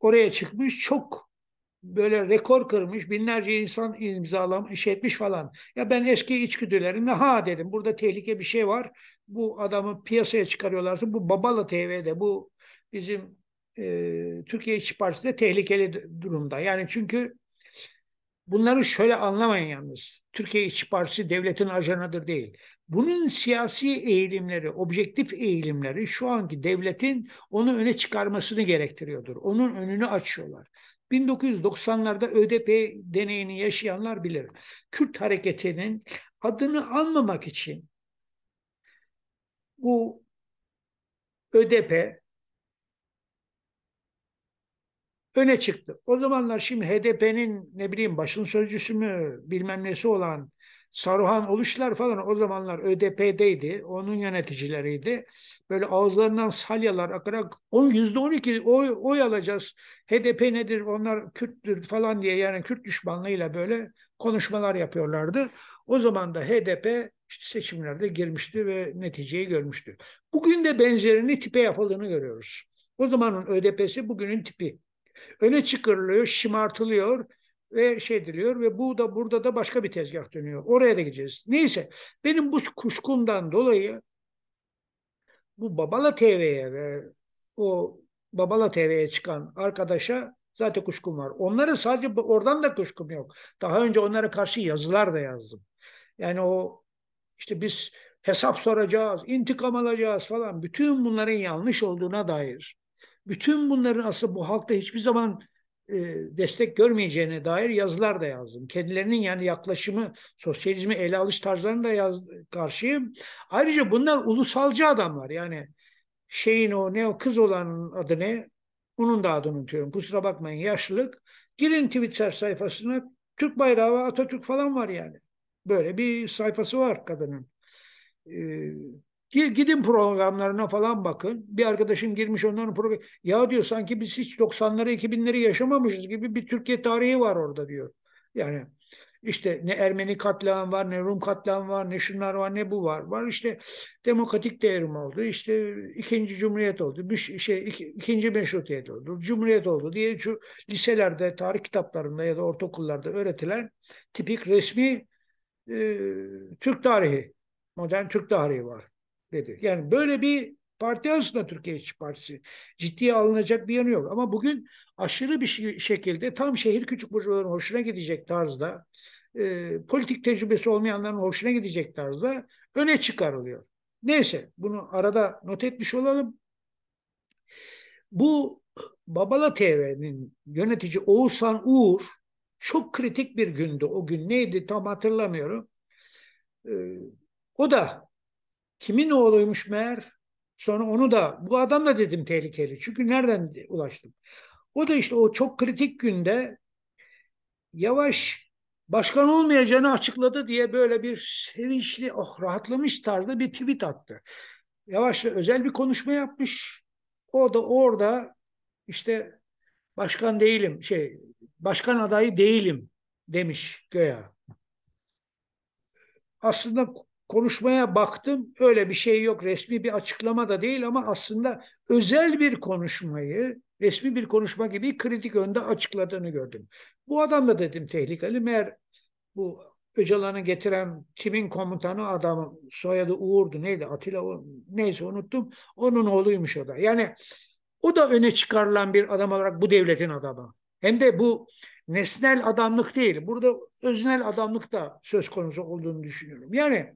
oraya çıkmış çok böyle rekor kırmış binlerce insan imzalamış şey etmiş falan. Ya ben eski içgüdülerimle ha dedim burada tehlike bir şey var. Bu adamı piyasaya çıkarıyorlarsa bu Babala TV'de bu bizim e, Türkiye İşçi Partisi de tehlikeli durumda. Yani çünkü Bunları şöyle anlamayın yalnız. Türkiye İç Partisi devletin ajanıdır değil. Bunun siyasi eğilimleri, objektif eğilimleri şu anki devletin onu öne çıkarmasını gerektiriyordur. Onun önünü açıyorlar. 1990'larda ÖDP deneyini yaşayanlar bilir. Kürt hareketinin adını anmamak için bu ÖDP öne çıktı. O zamanlar şimdi HDP'nin ne bileyim başın sözcüsü mü bilmem nesi olan Saruhan Oluşlar falan o zamanlar ÖDP'deydi. Onun yöneticileriydi. Böyle ağızlarından salyalar akarak %12 oy, oy alacağız. HDP nedir onlar Kürttür falan diye yani Kürt düşmanlığıyla böyle konuşmalar yapıyorlardı. O zaman da HDP işte seçimlerde girmişti ve neticeyi görmüştü. Bugün de benzerini tipe yapıldığını görüyoruz. O zamanın ÖDP'si bugünün tipi öne çıkarılıyor, şımartılıyor ve şey ediliyor ve bu da burada da başka bir tezgah dönüyor. Oraya da gideceğiz. Neyse benim bu kuşkumdan dolayı bu Babala TV'ye ve o Babala TV'ye çıkan arkadaşa zaten kuşkum var. Onlara sadece oradan da kuşkum yok. Daha önce onlara karşı yazılar da yazdım. Yani o işte biz hesap soracağız, intikam alacağız falan bütün bunların yanlış olduğuna dair bütün bunların aslında bu halkta hiçbir zaman e, destek görmeyeceğine dair yazılar da yazdım. Kendilerinin yani yaklaşımı, sosyalizmi ele alış tarzlarına da yaz, karşıyım. Ayrıca bunlar ulusalcı adamlar. Yani şeyin o ne o kız olanın adı ne? Onun da adını unutuyorum. Kusura bakmayın yaşlılık. Girin Twitter sayfasına Türk bayrağı ve Atatürk falan var yani. Böyle bir sayfası var kadının. Ee, Gidin programlarına falan bakın. Bir arkadaşım girmiş onların programı. Ya diyor sanki biz hiç 90'ları 2000'leri yaşamamışız gibi bir Türkiye tarihi var orada diyor. Yani işte ne Ermeni katliam var, ne Rum katliam var, ne şunlar var, ne bu var. Var işte demokratik devrim oldu, İşte ikinci cumhuriyet oldu, bir şey iki, ikinci meşrutiyet oldu, cumhuriyet oldu diye şu liselerde, tarih kitaplarında ya da ortaokullarda öğretilen tipik resmi e, Türk tarihi, modern Türk tarihi var dedi. Yani böyle bir parti aslında Türkiye İşçi Partisi. Ciddiye alınacak bir yanı yok. Ama bugün aşırı bir şekilde tam şehir küçük burjuvaların hoşuna gidecek tarzda e, politik tecrübesi olmayanların hoşuna gidecek tarzda öne çıkarılıyor. Neyse bunu arada not etmiş olalım. Bu Babala TV'nin yönetici Oğuzhan Uğur çok kritik bir gündü. O gün neydi tam hatırlamıyorum. E, o da Kimin oğluymuş meğer? Sonra onu da bu adam da dedim tehlikeli. Çünkü nereden ulaştım? O da işte o çok kritik günde yavaş başkan olmayacağını açıkladı diye böyle bir sevinçli, oh rahatlamış tarzda bir tweet attı. Yavaş'la özel bir konuşma yapmış. O da orada işte başkan değilim, şey başkan adayı değilim demiş göya. Aslında konuşmaya baktım. Öyle bir şey yok. Resmi bir açıklama da değil ama aslında özel bir konuşmayı resmi bir konuşma gibi kritik önde açıkladığını gördüm. Bu adam da dedim tehlikeli. Meğer bu Öcalan'ı getiren timin komutanı adam soyadı Uğur'du neydi Atilla neyse unuttum. Onun oğluymuş o da. Yani o da öne çıkarılan bir adam olarak bu devletin adamı. Hem de bu nesnel adamlık değil. Burada öznel adamlık da söz konusu olduğunu düşünüyorum. Yani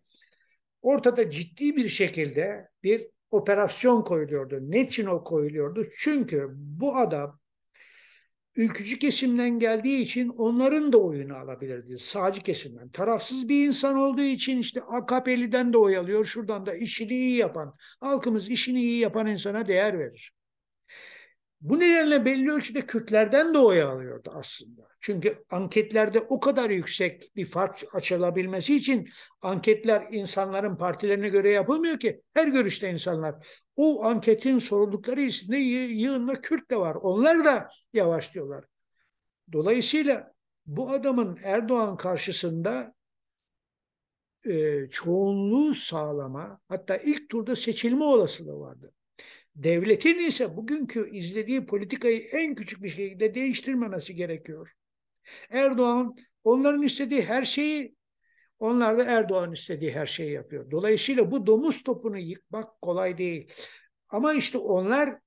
ortada ciddi bir şekilde bir operasyon koyuluyordu. Ne için o koyuluyordu? Çünkü bu adam ülkücü kesimden geldiği için onların da oyunu alabilirdi. Sağcı kesimden. Tarafsız bir insan olduğu için işte AKP'liden de oy alıyor. Şuradan da işini iyi yapan, halkımız işini iyi yapan insana değer verir. Bu nedenle belli ölçüde Kürtlerden de oy alıyordu aslında. Çünkü anketlerde o kadar yüksek bir fark açılabilmesi için anketler insanların partilerine göre yapılmıyor ki. Her görüşte insanlar. O anketin soruldukları içinde yığınla Kürt de var. Onlar da yavaşlıyorlar. Dolayısıyla bu adamın Erdoğan karşısında e, çoğunluğu sağlama hatta ilk turda seçilme olasılığı vardı. Devletin ise bugünkü izlediği politikayı en küçük bir şekilde değiştirmemesi gerekiyor. Erdoğan onların istediği her şeyi, onlar da Erdoğan istediği her şeyi yapıyor. Dolayısıyla bu domuz topunu yıkmak kolay değil. Ama işte onlar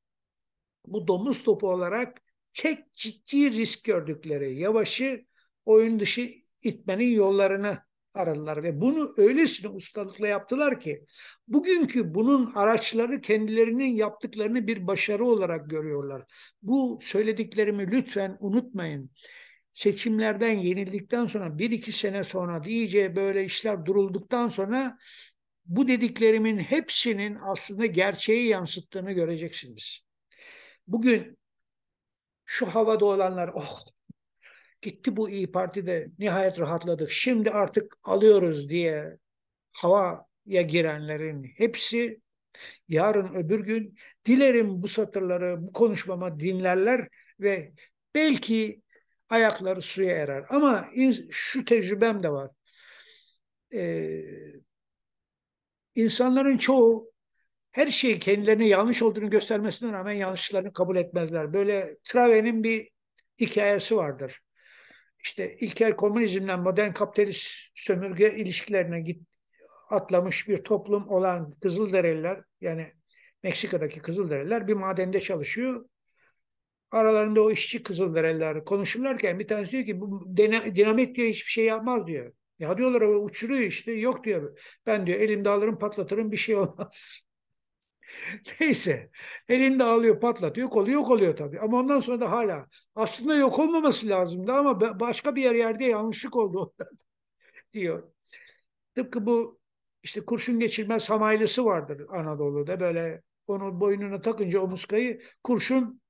bu domuz topu olarak çok ciddi risk gördükleri, Yavaş'ı oyun dışı itmenin yollarını aradılar ve bunu öylesine ustalıkla yaptılar ki bugünkü bunun araçları kendilerinin yaptıklarını bir başarı olarak görüyorlar. Bu söylediklerimi lütfen unutmayın. Seçimlerden yenildikten sonra bir iki sene sonra iyice böyle işler durulduktan sonra bu dediklerimin hepsinin aslında gerçeği yansıttığını göreceksiniz. Bugün şu havada olanlar oh gitti bu İyi de nihayet rahatladık. Şimdi artık alıyoruz diye havaya girenlerin hepsi yarın öbür gün dilerim bu satırları bu konuşmama dinlerler ve belki ayakları suya erer. Ama şu tecrübem de var. Ee, insanların çoğu her şeyi kendilerine yanlış olduğunu göstermesine rağmen yanlışlarını kabul etmezler. Böyle Trave'nin bir hikayesi vardır işte ilkel komünizmden modern kapitalist sömürge ilişkilerine git, atlamış bir toplum olan Kızılderililer yani Meksika'daki Kızılderililer bir madende çalışıyor. Aralarında o işçi Kızılderililer konuşurlarken bir tanesi diyor ki bu dinamit diyor hiçbir şey yapmaz diyor. Ya diyorlar uçuruyor işte yok diyor. Ben diyor elimde alırım patlatırım bir şey olmaz. [LAUGHS] Neyse elinde alıyor patlatıyor kolu yok oluyor tabii ama ondan sonra da hala aslında yok olmaması lazımdı ama başka bir yer yerde yanlışlık oldu [LAUGHS] diyor. Tıpkı bu işte kurşun geçirmez hamaylisi vardır Anadolu'da böyle onu boynuna takınca o muskayı kurşun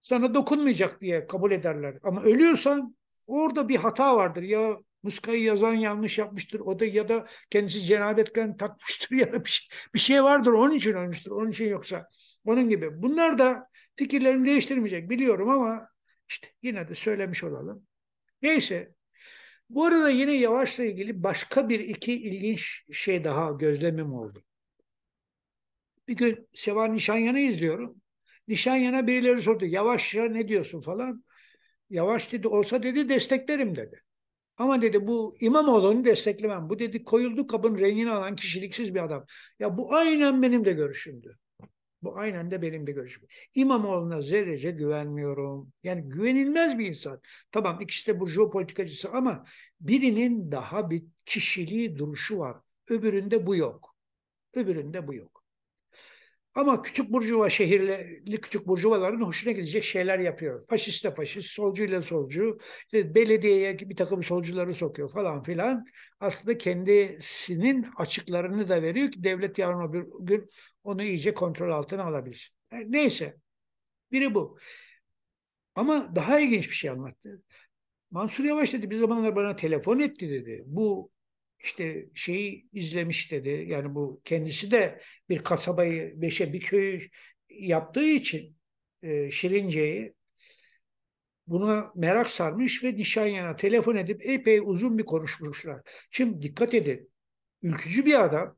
sana dokunmayacak diye kabul ederler. Ama ölüyorsan orada bir hata vardır ya muskayı yazan yanlış yapmıştır. O da ya da kendisi cenabetken takmıştır [LAUGHS] ya da bir şey, bir şey vardır. Onun için ölmüştür. Onun için yoksa. Onun gibi. Bunlar da fikirlerini değiştirmeyecek biliyorum ama işte yine de söylemiş olalım. Neyse. Bu arada yine Yavaş'la ilgili başka bir iki ilginç şey daha gözlemim oldu. Bir gün Seva Nişanyan'ı izliyorum. Nişanyan'a birileri sordu. Yavaş'a ne diyorsun falan. Yavaş dedi olsa dedi desteklerim dedi. Ama dedi bu İmamoğlu'nu desteklemem. Bu dedi koyuldu kabın rengini alan kişiliksiz bir adam. Ya bu aynen benim de görüşümdü. Bu aynen de benim de görüşüm. İmamoğlu'na zerrece güvenmiyorum. Yani güvenilmez bir insan. Tamam ikisi de burjuva politikacısı ama birinin daha bir kişiliği duruşu var. Öbüründe bu yok. Öbüründe bu yok. Ama küçük burjuva şehirli küçük burjuvaların hoşuna gidecek şeyler yapıyor. Faşistle faşist, solcuyla solcu, işte belediyeye bir takım solcuları sokuyor falan filan. Aslında kendisinin açıklarını da veriyor ki devlet yarın bir gün onu iyice kontrol altına alabilsin. Yani e, neyse. Biri bu. Ama daha ilginç bir şey anlattı. Mansur Yavaş dedi bir zamanlar bana telefon etti dedi. Bu işte şeyi izlemiş dedi. Yani bu kendisi de bir kasabayı, beşe bir köyü yaptığı için e, Şirince'yi buna merak sarmış ve Nişanyan'a telefon edip epey uzun bir konuşmuşlar. Şimdi dikkat edin. Ülkücü bir adam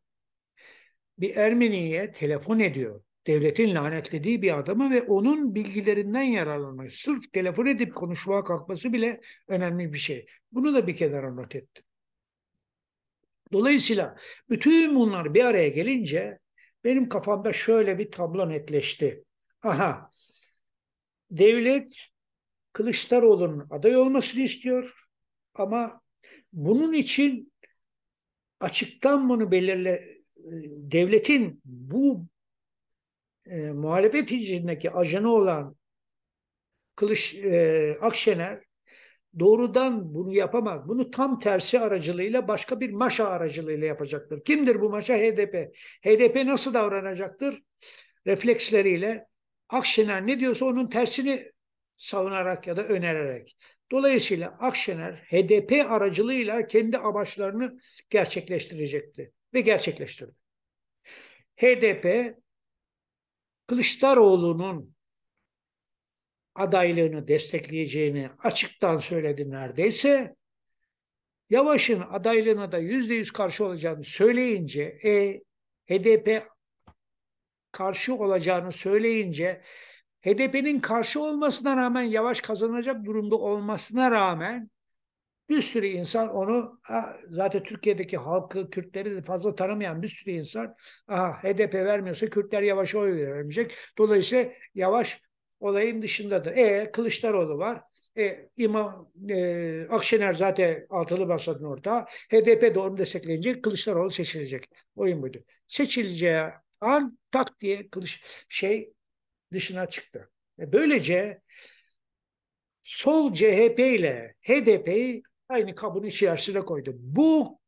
bir Ermeni'ye telefon ediyor. Devletin lanetlediği bir adamı ve onun bilgilerinden yararlanmak. Sırf telefon edip konuşmaya kalkması bile önemli bir şey. Bunu da bir kenara not ettim. Dolayısıyla bütün bunlar bir araya gelince benim kafamda şöyle bir tablo netleşti. Aha devlet Kılıçdaroğlu'nun aday olmasını istiyor ama bunun için açıktan bunu belirle e, devletin bu e, muhalefet içindeki ajanı olan Kılıç e, Akşener doğrudan bunu yapamaz. Bunu tam tersi aracılığıyla başka bir maşa aracılığıyla yapacaktır. Kimdir bu maşa? HDP. HDP nasıl davranacaktır? Refleksleriyle. Akşener ne diyorsa onun tersini savunarak ya da önererek. Dolayısıyla Akşener HDP aracılığıyla kendi amaçlarını gerçekleştirecekti ve gerçekleştirdi. HDP Kılıçdaroğlu'nun adaylığını destekleyeceğini açıktan söyledi neredeyse. Yavaş'ın adaylığına da yüzde yüz karşı olacağını söyleyince, e, HDP karşı olacağını söyleyince, HDP'nin karşı olmasına rağmen Yavaş kazanacak durumda olmasına rağmen bir sürü insan onu zaten Türkiye'deki halkı Kürtleri fazla tanımayan bir sürü insan aha HDP vermiyorsa Kürtler Yavaş'a oy vermeyecek. Dolayısıyla Yavaş olayın dışındadır. E Kılıçdaroğlu var. E, İmam e, Akşener zaten altılı masanın orada. HDP doğru onu destekleyince Kılıçdaroğlu seçilecek. Oyun buydu. Seçileceği an tak diye kılıç şey dışına çıktı. E, böylece sol CHP ile HDP'yi aynı kabın içerisine koydu. Bu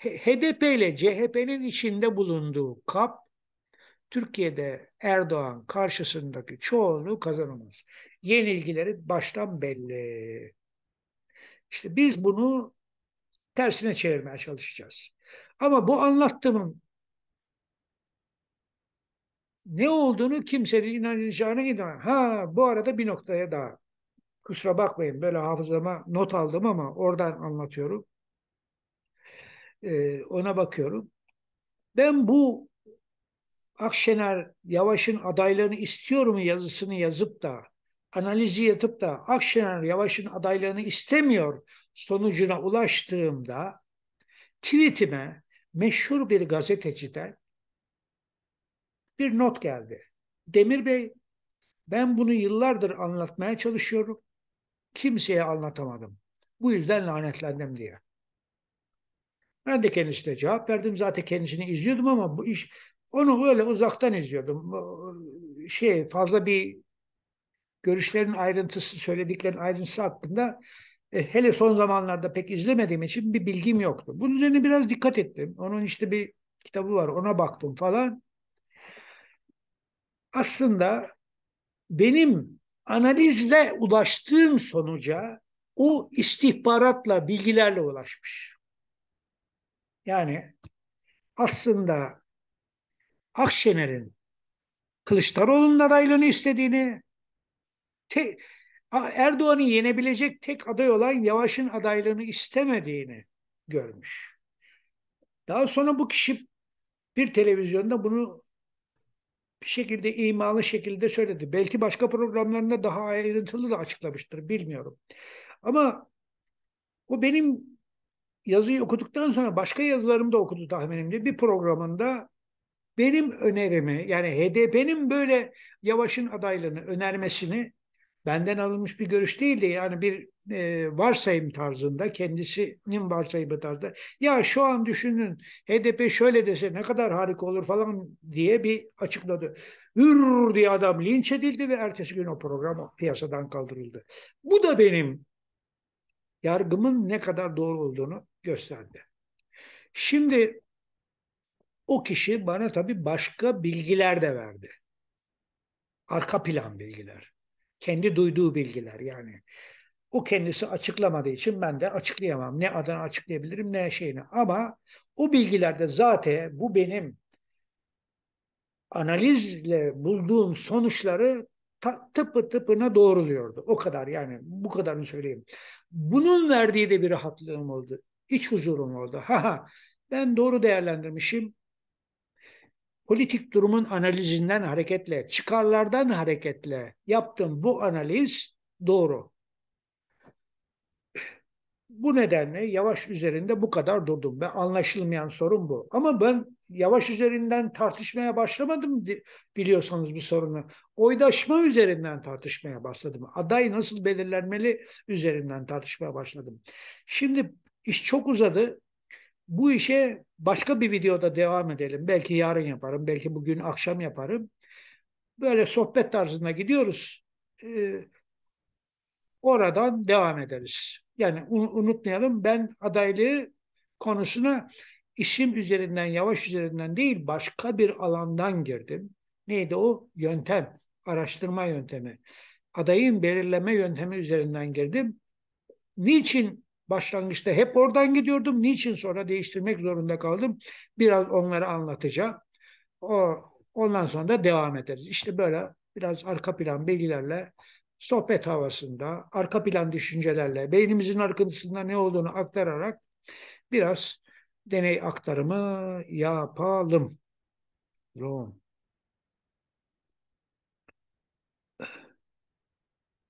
HDP ile CHP'nin içinde bulunduğu kap Türkiye'de Erdoğan karşısındaki çoğunluğu kazanamaz. Yenilgileri baştan belli. İşte biz bunu tersine çevirmeye çalışacağız. Ama bu anlattığımın ne olduğunu kimsenin inanacağına inan. Ha bu arada bir noktaya daha. Kusura bakmayın böyle hafızama not aldım ama oradan anlatıyorum. Ee, ona bakıyorum. Ben bu Akşener Yavaş'ın adaylarını istiyor mu yazısını yazıp da analizi yatıp da Akşener Yavaş'ın adaylarını istemiyor sonucuna ulaştığımda tweetime meşhur bir gazeteciden bir not geldi. Demir Bey ben bunu yıllardır anlatmaya çalışıyorum. Kimseye anlatamadım. Bu yüzden lanetlendim diye. Ben de kendisine cevap verdim. Zaten kendisini izliyordum ama bu iş onu öyle uzaktan izliyordum. Şey fazla bir görüşlerin ayrıntısı, söylediklerin ayrıntısı hakkında e, hele son zamanlarda pek izlemediğim için bir bilgim yoktu. Bunun üzerine biraz dikkat ettim. Onun işte bir kitabı var ona baktım falan. Aslında benim analizle ulaştığım sonuca o istihbaratla, bilgilerle ulaşmış. Yani aslında Akşener'in Kılıçdaroğlu'nun adaylığını istediğini, te, Erdoğan'ı yenebilecek tek aday olan Yavaş'ın adaylığını istemediğini görmüş. Daha sonra bu kişi bir televizyonda bunu bir şekilde imalı şekilde söyledi. Belki başka programlarında daha ayrıntılı da açıklamıştır bilmiyorum. Ama o benim yazıyı okuduktan sonra başka yazılarımı da okudu tahminimce bir programında benim önerimi yani HDP'nin böyle Yavaş'ın adaylığını önermesini benden alınmış bir görüş değildi. Yani bir e, varsayım tarzında, kendisinin varsayımı tarzında. Ya şu an düşünün HDP şöyle dese ne kadar harika olur falan diye bir açıkladı. Hür diye adam linç edildi ve ertesi gün o program piyasadan kaldırıldı. Bu da benim yargımın ne kadar doğru olduğunu gösterdi. Şimdi o kişi bana tabii başka bilgiler de verdi. Arka plan bilgiler. Kendi duyduğu bilgiler yani. O kendisi açıklamadığı için ben de açıklayamam. Ne adını açıklayabilirim ne şeyini. Ama o bilgilerde zaten bu benim analizle bulduğum sonuçları ta, tıpı tıpına doğruluyordu. O kadar yani bu kadarını söyleyeyim. Bunun verdiği de bir rahatlığım oldu. İç huzurum oldu. ha ben doğru değerlendirmişim politik durumun analizinden hareketle, çıkarlardan hareketle yaptığım bu analiz doğru. Bu nedenle yavaş üzerinde bu kadar durdum ve anlaşılmayan sorun bu. Ama ben yavaş üzerinden tartışmaya başlamadım biliyorsanız bu sorunu. Oydaşma üzerinden tartışmaya başladım. Aday nasıl belirlenmeli üzerinden tartışmaya başladım. Şimdi iş çok uzadı bu işe başka bir videoda devam edelim. Belki yarın yaparım, belki bugün akşam yaparım. Böyle sohbet tarzında gidiyoruz. Ee, oradan devam ederiz. Yani unutmayalım ben adaylığı konusuna isim üzerinden, yavaş üzerinden değil başka bir alandan girdim. Neydi o? Yöntem, araştırma yöntemi. Adayın belirleme yöntemi üzerinden girdim. Niçin Başlangıçta hep oradan gidiyordum. Niçin sonra değiştirmek zorunda kaldım? Biraz onları anlatacağım. O, ondan sonra da devam ederiz. İşte böyle biraz arka plan bilgilerle sohbet havasında, arka plan düşüncelerle, beynimizin arkasında ne olduğunu aktararak biraz deney aktarımı yapalım. Ron.